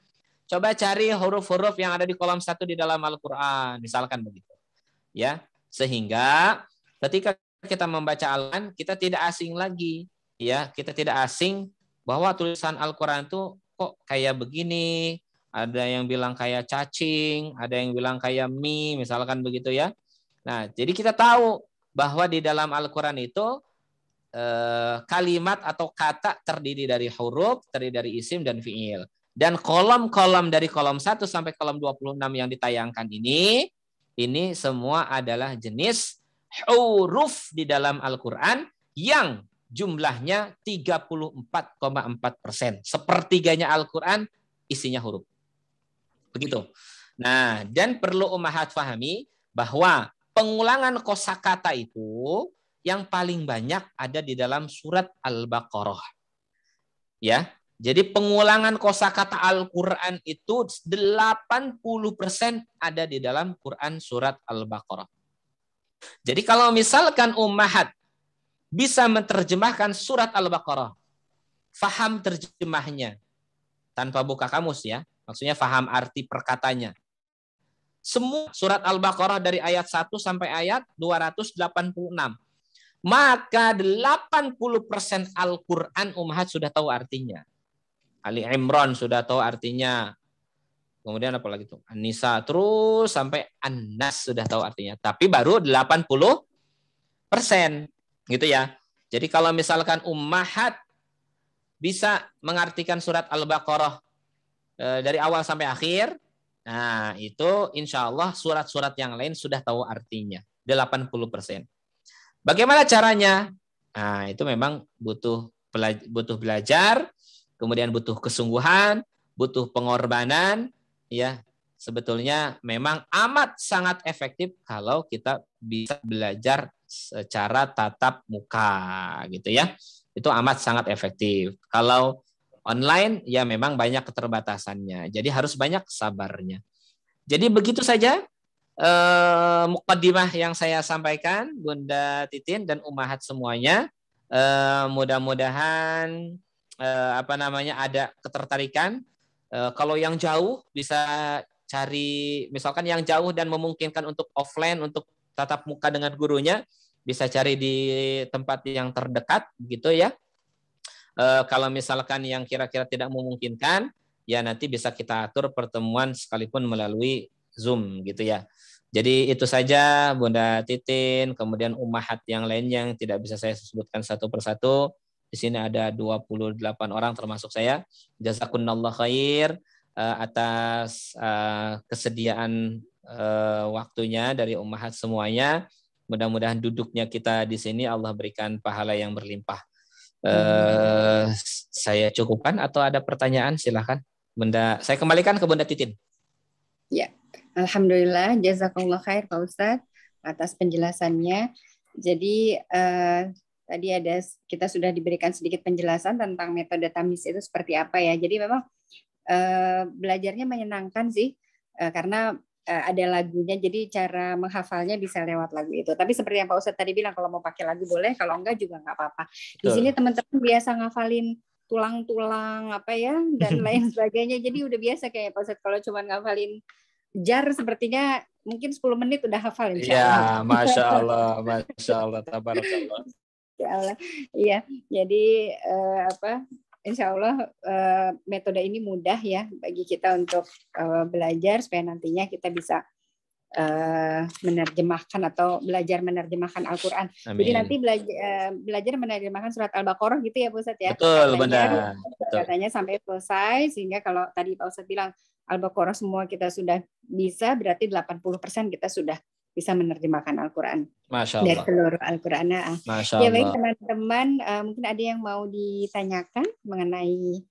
Coba cari huruf-huruf yang ada di kolom satu di dalam Al-Quran. Misalkan begitu. Ya, sehingga ketika kita membaca Al-Qur'an, kita tidak asing lagi, ya, kita tidak asing bahwa tulisan Al-Qur'an itu kok kayak begini, ada yang bilang kayak cacing, ada yang bilang kayak mie, misalkan begitu ya. Nah, jadi kita tahu bahwa di dalam Al-Qur'an itu eh, kalimat atau kata terdiri dari huruf, terdiri dari isim dan fiil. Dan kolom-kolom dari kolom 1 sampai kolom 26 yang ditayangkan ini ini semua adalah jenis huruf di dalam Al-Quran yang jumlahnya 34,4 persen. Sepertiganya Al-Quran isinya huruf. Begitu. Nah, dan perlu umahat fahami bahwa pengulangan kosakata itu yang paling banyak ada di dalam surat Al-Baqarah. Ya, jadi pengulangan kosakata Al-Qur'an itu 80% ada di dalam Quran surat Al-Baqarah. Jadi kalau misalkan ummahat bisa menerjemahkan surat Al-Baqarah, faham terjemahnya tanpa buka kamus ya, maksudnya faham arti perkatanya. Semua surat Al-Baqarah dari ayat 1 sampai ayat 286 maka 80% Al-Quran Umhat sudah tahu artinya. Ali Imran sudah tahu artinya. Kemudian apa lagi tuh? Anisa terus sampai Anas sudah tahu artinya. Tapi baru 80 persen gitu ya. Jadi kalau misalkan ummahat bisa mengartikan surat Al-Baqarah e, dari awal sampai akhir, nah itu insya Allah surat-surat yang lain sudah tahu artinya. 80 persen. Bagaimana caranya? Nah, itu memang butuh belajar, butuh belajar kemudian butuh kesungguhan, butuh pengorbanan, ya sebetulnya memang amat sangat efektif kalau kita bisa belajar secara tatap muka gitu ya. Itu amat sangat efektif. Kalau online ya memang banyak keterbatasannya. Jadi harus banyak sabarnya. Jadi begitu saja eh, mukaddimah yang saya sampaikan Bunda Titin dan Umahat semuanya. Eh, mudah-mudahan eh, apa namanya ada ketertarikan. Eh, kalau yang jauh bisa cari misalkan yang jauh dan memungkinkan untuk offline untuk tatap muka dengan gurunya bisa cari di tempat yang terdekat gitu ya. E, kalau misalkan yang kira-kira tidak memungkinkan, ya nanti bisa kita atur pertemuan sekalipun melalui Zoom gitu ya. Jadi itu saja Bunda Titin, kemudian Umahat yang lain yang tidak bisa saya sebutkan satu persatu. Di sini ada 28 orang termasuk saya. Jazakumullah khair eh, atas eh, kesediaan eh, waktunya dari Ummahat semuanya. Mudah-mudahan duduknya kita di sini Allah berikan pahala yang berlimpah. Hmm. Saya cukupkan atau ada pertanyaan silahkan. Bunda, saya kembalikan ke Bunda Titin. Ya, alhamdulillah jazakumullah khair Pak Ustadz atas penjelasannya. Jadi eh, tadi ada kita sudah diberikan sedikit penjelasan tentang metode tamis itu seperti apa ya. Jadi memang eh, belajarnya menyenangkan sih eh, karena eh, ada lagunya. Jadi cara menghafalnya bisa lewat lagu itu. Tapi seperti yang Pak Ustadz tadi bilang kalau mau pakai lagu boleh, kalau enggak juga nggak apa-apa. Di sini teman-teman biasa ngafalin tulang-tulang apa ya dan lain sebagainya. Jadi udah biasa kayak Pak Ustadz kalau cuma ngafalin jar sepertinya mungkin 10 menit udah hafal insya Ya, Masya Allah, Masya Allah, tabarakallah ya Allah. Iya, jadi uh, apa? Insya Allah uh, metode ini mudah ya bagi kita untuk uh, belajar supaya nantinya kita bisa menerjemahkan atau belajar menerjemahkan Al-Quran. Jadi nanti belajar, belajar menerjemahkan surat Al-Baqarah gitu ya Pak Ustadz ya. Betul, benar. Katanya sampai selesai sehingga kalau tadi Pak Ustadz bilang Al-Baqarah semua kita sudah bisa berarti 80% kita sudah bisa menerjemahkan Al-Quran dari seluruh Al-Quran. Ah. ya baik teman-teman, uh, mungkin ada yang mau ditanyakan mengenai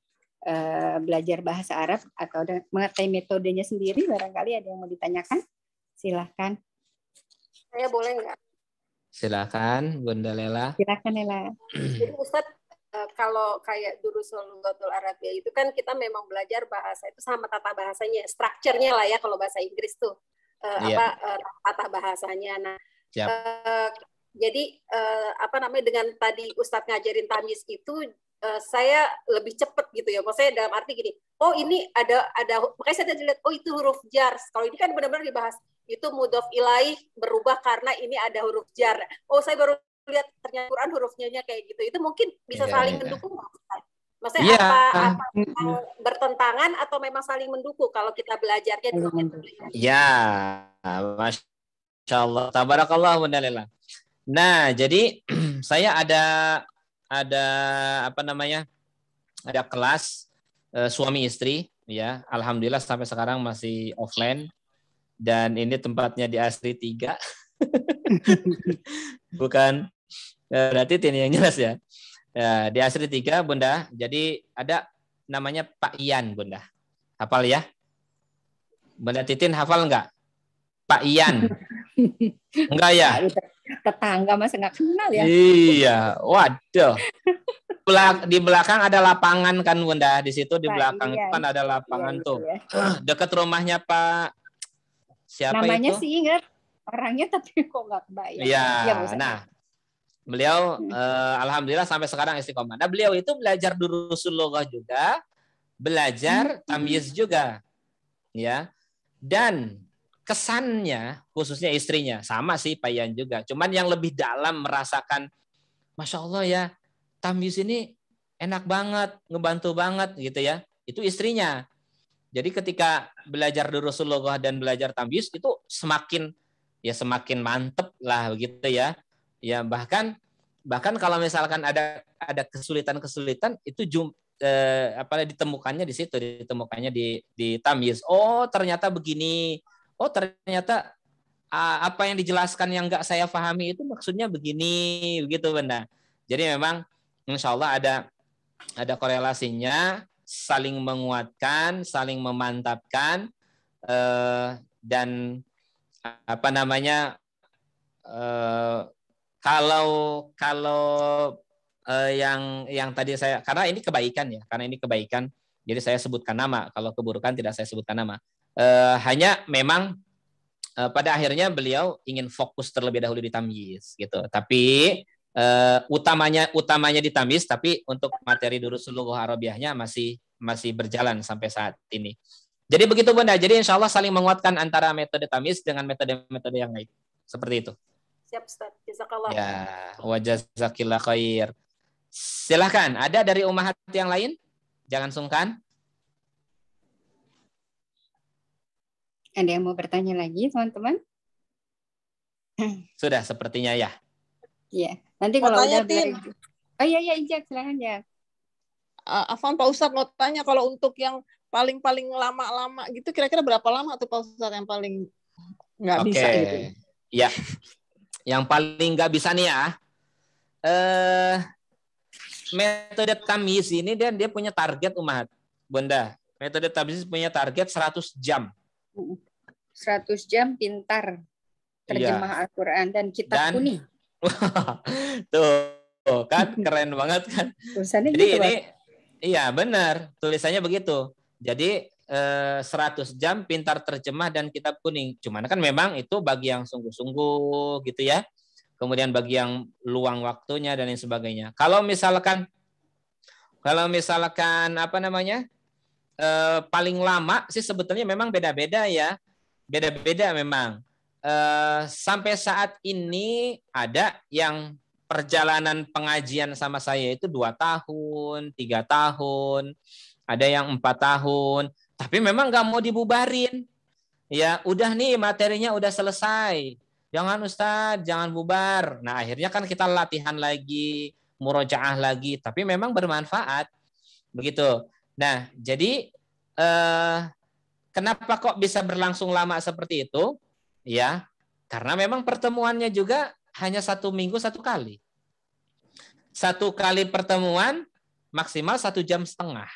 uh, belajar bahasa Arab atau mengenai metodenya sendiri, barangkali ada yang mau ditanyakan, silahkan. Saya boleh nggak? Silahkan, Bunda Lela. Silakan Lela. Jadi Ustaz, eh, kalau kayak Durusul Arab, Arabia itu kan kita memang belajar bahasa itu sama tata bahasanya, strukturnya lah ya kalau bahasa Inggris tuh uh, eh, yeah. apa uh, patah bahasanya. Nah, Uh, jadi uh, apa namanya dengan tadi Ustadz ngajarin tamis itu uh, saya lebih cepet gitu ya. Maksudnya dalam arti gini, oh ini ada ada makanya saya tadi lihat oh itu huruf jar. Kalau ini kan benar-benar dibahas itu mudof ilaih berubah karena ini ada huruf jar. Oh saya baru lihat ternyata Quran hurufnya kayak gitu. Itu mungkin bisa yeah, saling yeah. mendukung Maksudnya yeah. apa, apa kan. bertentangan atau memang saling mendukung kalau kita belajarnya di Ya, ya. Iya. masya Allah, tabarakallah Nah, jadi saya ada ada apa namanya ada kelas eh, suami istri ya. Alhamdulillah sampai sekarang masih offline dan ini tempatnya di Asri tiga, Bukan eh, berarti ini yang jelas ya. Ya, di asri tiga, Bunda. Jadi ada namanya Pak Ian, Bunda. Hafal ya? Bunda Titin hafal enggak? Pak Ian. Enggak ya? Tetangga masih enggak kenal ya? Iya. Waduh. di belakang ada lapangan kan, Bunda. Di situ di belakang Ian. kan ada lapangan iya, tuh. Gitu ya. Eh, Dekat rumahnya Pak siapa Namanya itu? sih ingat orangnya tapi kok nggak kebayang. Iya. Ya, nah, Beliau uh, alhamdulillah sampai sekarang istiqomah. Nah, beliau itu belajar durusulullah juga, belajar hmm. tamyiz juga. Ya. Dan kesannya khususnya istrinya sama sih Payan juga. Cuman yang lebih dalam merasakan Masya Allah ya, tamyiz ini enak banget, ngebantu banget gitu ya. Itu istrinya. Jadi ketika belajar Durusulullah dan belajar tamyiz itu semakin ya semakin mantep lah begitu ya. Ya bahkan bahkan kalau misalkan ada ada kesulitan-kesulitan itu jum, eh, apa ditemukannya di situ ditemukannya di di tamyiz. Oh ternyata begini. Oh ternyata apa yang dijelaskan yang nggak saya pahami itu maksudnya begini begitu benda Jadi memang insya Allah ada ada korelasinya saling menguatkan, saling memantapkan eh, dan apa namanya eh, kalau kalau uh, yang yang tadi saya karena ini kebaikan ya, karena ini kebaikan, jadi saya sebutkan nama. Kalau keburukan tidak saya sebutkan nama. uh, hanya memang uh, pada akhirnya beliau ingin fokus terlebih dahulu di tamyiz gitu. Tapi uh, utamanya utamanya di tamyiz, tapi untuk materi durusuluh arabiahnya masih masih berjalan sampai saat ini. Jadi begitu Bunda. Jadi insya Allah saling menguatkan antara metode tamis dengan metode-metode yang lain. Seperti itu. Siap Ustaz. Jazakallah. Ya, wa jazakillah khair. Silahkan, ada dari umat yang lain? Jangan sungkan. Ada yang mau bertanya lagi, teman-teman? Sudah, sepertinya ya. Iya, nanti mau kalau ada udah tim. Oh iya, iya, iya, silahkan ya. Uh, eh, Afan, Pak Ustadz mau tanya kalau untuk yang paling-paling lama-lama gitu, kira-kira berapa lama tuh Pak Ustadz yang paling nggak okay. bisa gitu? Ya, yang paling nggak bisa nih ya. Eh, metode tamis ini dan dia punya target umat Bunda. Metode tamis punya target 100 jam. 100 jam pintar terjemah iya. Al-Qur'an dan kitab dan, kuning. tuh, kan keren banget kan. Tulisannya Jadi gitu, ini iya benar, tulisannya begitu. Jadi 100 eh, jam pintar terjemah dan kitab kuning. Cuman kan memang itu bagi yang sungguh-sungguh gitu ya. Kemudian bagi yang luang waktunya dan lain sebagainya. Kalau misalkan kalau misalkan apa namanya? E, paling lama sih sebetulnya memang beda-beda ya. Beda-beda memang. E, sampai saat ini ada yang perjalanan pengajian sama saya itu dua tahun, tiga tahun, ada yang empat tahun. Tapi memang nggak mau dibubarin. Ya, udah nih materinya udah selesai. Jangan Ustadz, jangan bubar. Nah, akhirnya kan kita latihan lagi, murojaah lagi, tapi memang bermanfaat. Begitu. Nah, jadi eh, kenapa kok bisa berlangsung lama seperti itu? Ya, karena memang pertemuannya juga hanya satu minggu satu kali. Satu kali pertemuan maksimal satu jam setengah.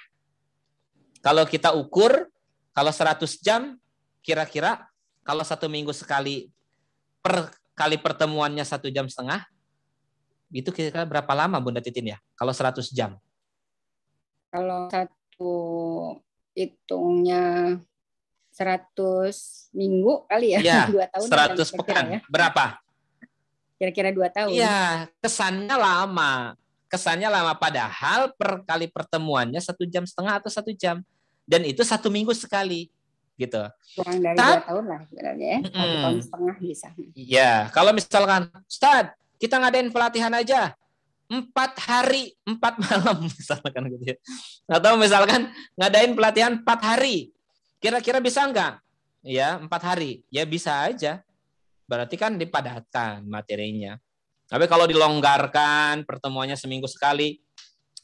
Kalau kita ukur, kalau 100 jam, kira-kira kalau satu minggu sekali per kali pertemuannya satu jam setengah, itu kira-kira berapa lama Bunda Titin ya? Kalau 100 jam? Kalau satu hitungnya 100 minggu kali ya, ya dua tahun. 100 ya, pekan, ya. berapa? Kira-kira dua tahun. Iya, kesannya lama kesannya lama padahal per kali pertemuannya satu jam setengah atau satu jam dan itu satu minggu sekali gitu. Kurang dari dua tahun lah sebenarnya ya. Mm, tahun setengah bisa. Iya, kalau misalkan Ustaz, kita ngadain pelatihan aja empat hari empat malam misalkan gitu ya. Atau misalkan ngadain pelatihan empat hari, kira-kira bisa nggak? Ya empat hari, ya bisa aja. Berarti kan dipadatkan materinya. Tapi kalau dilonggarkan pertemuannya seminggu sekali,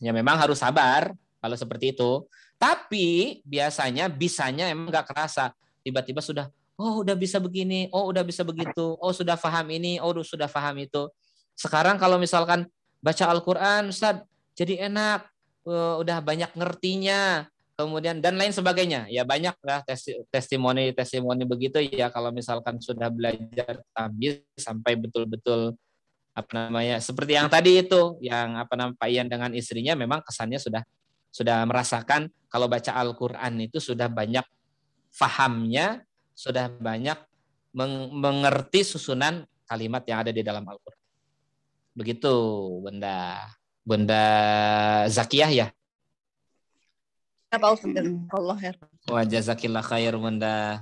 ya memang harus sabar kalau seperti itu. Tapi biasanya bisanya emang nggak kerasa. Tiba-tiba sudah, oh udah bisa begini, oh udah bisa begitu, oh sudah paham ini, oh sudah paham itu. Sekarang kalau misalkan baca Al-Quran, Ustaz, jadi enak, eh, udah banyak ngertinya, kemudian dan lain sebagainya. Ya banyak lah testimoni-testimoni begitu ya kalau misalkan sudah belajar habis sampai betul-betul apa namanya seperti yang tadi itu yang apa namanya Pak Ian dengan istrinya memang kesannya sudah sudah merasakan kalau baca Al-Qur'an itu sudah banyak fahamnya, sudah banyak meng mengerti susunan kalimat yang ada di dalam Al-Qur'an. Begitu, Bunda. Bunda Zakiah ya. Apa Ustaz? Allah khair. Wa khair, Bunda.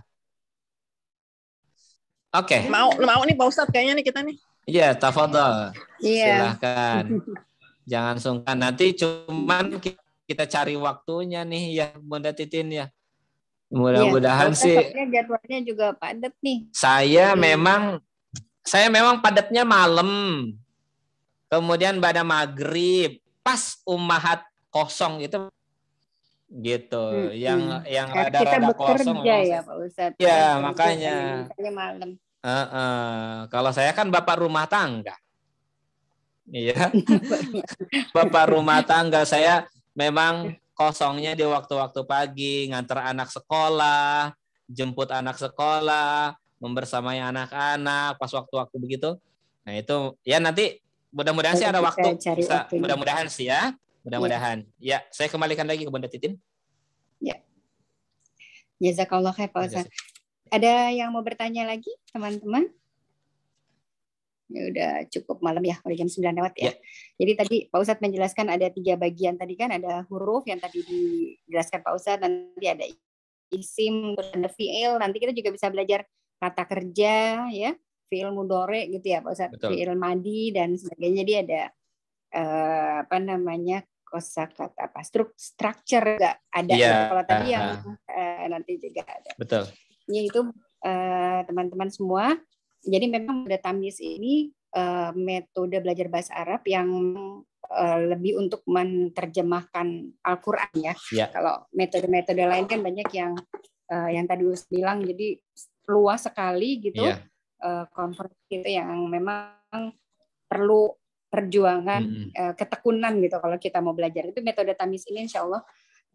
Oke. Okay. Mau mau nih Pak Ustadz kayaknya nih kita nih. Iya, tafadhol. Iya. Silahkan. Jangan sungkan. Nanti cuman kita cari waktunya nih ya Bunda Titin ya. Mudah-mudahan ya, sih. Jadwalnya juga padat nih. Saya hmm. memang saya memang padatnya malam. Kemudian pada maghrib pas umahat kosong itu gitu hmm, yang hmm. yang ada kita bekerja ya Pak Ustadz. Iya, makanya. Makanya malam. Uh, uh, kalau saya kan bapak rumah tangga. Iya. bapak rumah tangga saya memang kosongnya di waktu-waktu pagi, ngantar anak sekolah, jemput anak sekolah, membersamai anak-anak pas waktu-waktu begitu. Nah, itu ya nanti mudah-mudahan sih ada waktu mudah-mudahan sih ya. Mudah-mudahan. Ya. ya, saya kembalikan lagi ke Bunda Titin. Ya. Jazakallah khair Pak Ustaz. Ada yang mau bertanya lagi, teman-teman? Ya udah cukup malam ya, udah jam 9 lewat ya. ya. Jadi tadi Pak Ustadz menjelaskan ada tiga bagian tadi kan, ada huruf yang tadi dijelaskan Pak Ustadz, nanti ada isim, ada fi'il, nanti kita juga bisa belajar kata kerja ya, fi'il mudore gitu ya Pak Ustadz, fi'il madi dan sebagainya. Jadi ada eh, apa namanya kata apa structure juga ada yeah. kalau tadi yang uh, nanti juga ada. Betul ya itu eh, teman teman semua. Jadi memang pada tamis ini eh, metode belajar bahasa Arab yang eh, lebih untuk menerjemahkan Al-Qur'an ya. ya. Kalau metode-metode lain kan banyak yang yang tadi Us bilang jadi luas sekali gitu. Ya. Konversi itu yang memang perlu perjuangan mm -hmm. ketekunan gitu kalau kita mau belajar itu metode tamis ini insya Allah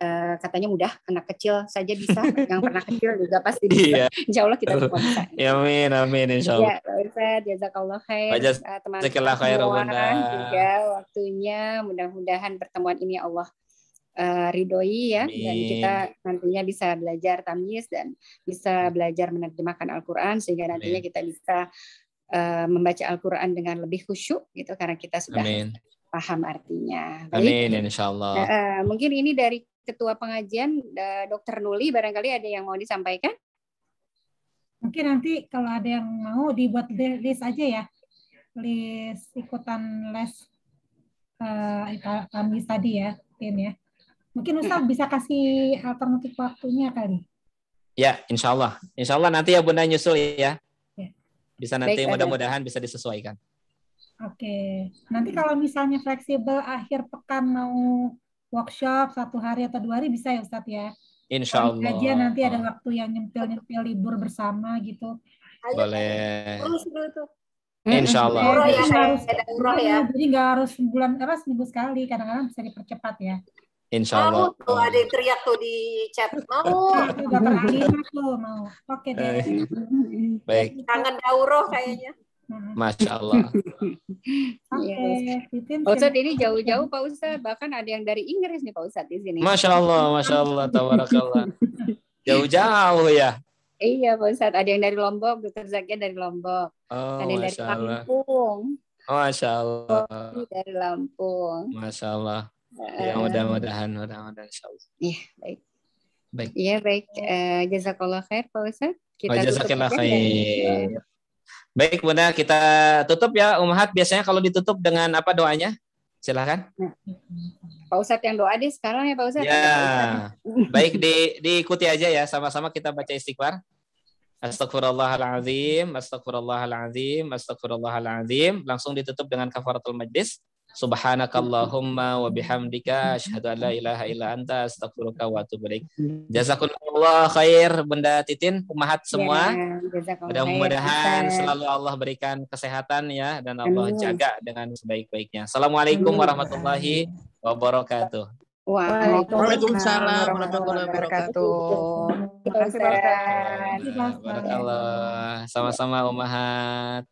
Eh, katanya mudah anak kecil saja bisa yang pernah kecil juga pasti bisa. Iya. Insya Allah kita semua bisa. Ya, amin amin Insya Allah. Ya, Ustaz, jazakallah khair eh, teman teman semua juga waktunya mudah-mudahan pertemuan ini ya Allah uh, ridhoi ya amin. dan kita nantinya bisa belajar tamyiz dan bisa belajar menerjemahkan Al-Qur'an sehingga nantinya kita bisa uh, membaca Al-Qur'an dengan lebih khusyuk gitu karena kita sudah Amin paham artinya. Amin, insya Allah. uh, mungkin ini dari Ketua Pengajian dokter Nuli barangkali ada yang mau disampaikan? Mungkin nanti kalau ada yang mau dibuat list aja ya. List ikutan les uh, eh, kami tadi ya, Tim ya. Mungkin Ustaz bisa kasih alternatif waktunya kali. Ya, insya Allah. Insya Allah nanti ya Bunda nyusul ya. ya. Bisa nanti mudah-mudahan bisa disesuaikan. Oke, nanti kalau misalnya fleksibel akhir pekan mau workshop satu hari atau dua hari bisa ya Ustadz ya? Insya Allah. gajian nanti ada waktu yang nyempil-nyempil libur bersama gitu. Boleh. Terus tuh. Insya Allah. ya, harus, ya. Jadi nggak harus sebulan, apa seminggu sekali, kadang-kadang bisa dipercepat ya. Insya Allah. Mau tuh ada yang teriak tuh di chat. Mau. Dokter Alina tuh mau. Oke deh. Baik. Eh. Kangen dauroh kayaknya. Mm-hmm. Masya Allah. Okay. Iya. Ustadz ini jauh-jauh ya? Pak Ustadz, bahkan ada yang dari Inggris nih Pak Ustadz di sini. Masya Allah, Masya Allah, Tawarakallah. Jauh-jauh ya. Iya Pak Ustadz, ada yang dari Lombok, Dokter Zakia dari Lombok. Oh, ada yang dari Lampung. Masya Allah. Dari Lampung. Masya Allah. Eh. Ya mudah-mudahan, mudah-mudahan insya Iya, baik. Baik. Iya, baik. Uh, jazakallah khair Pak Ustadz. Kita oh, jazakallah khair. Baik Bunda, kita tutup ya Umahat. Biasanya kalau ditutup dengan apa doanya? Silahkan. Pak Ustadz yang doa deh sekarang ya Pak Ustadz. Ya, baik di, diikuti aja ya. Sama-sama kita baca istighfar. Astagfirullahaladzim, astagfirullahaladzim, astagfirullahaladzim. Langsung ditutup dengan kafaratul majlis. Subhanakallahumma wa bihamdika asyhadu an la ilaha illa anta astaghfiruka wa atubu ilaik. Hmm. Jazakumullah khair Bunda Titin, pemahat semua. Ya, Mudah-mudahan selalu Allah berikan kesehatan ya dan Allah Amin. jaga dengan sebaik-baiknya. Assalamualaikum warahmatullahi wabarakatuh. Waalaikumsalam warahmatullahi wabarakatuh. Terima kasih, Barakallah. Sama-sama, Umahat.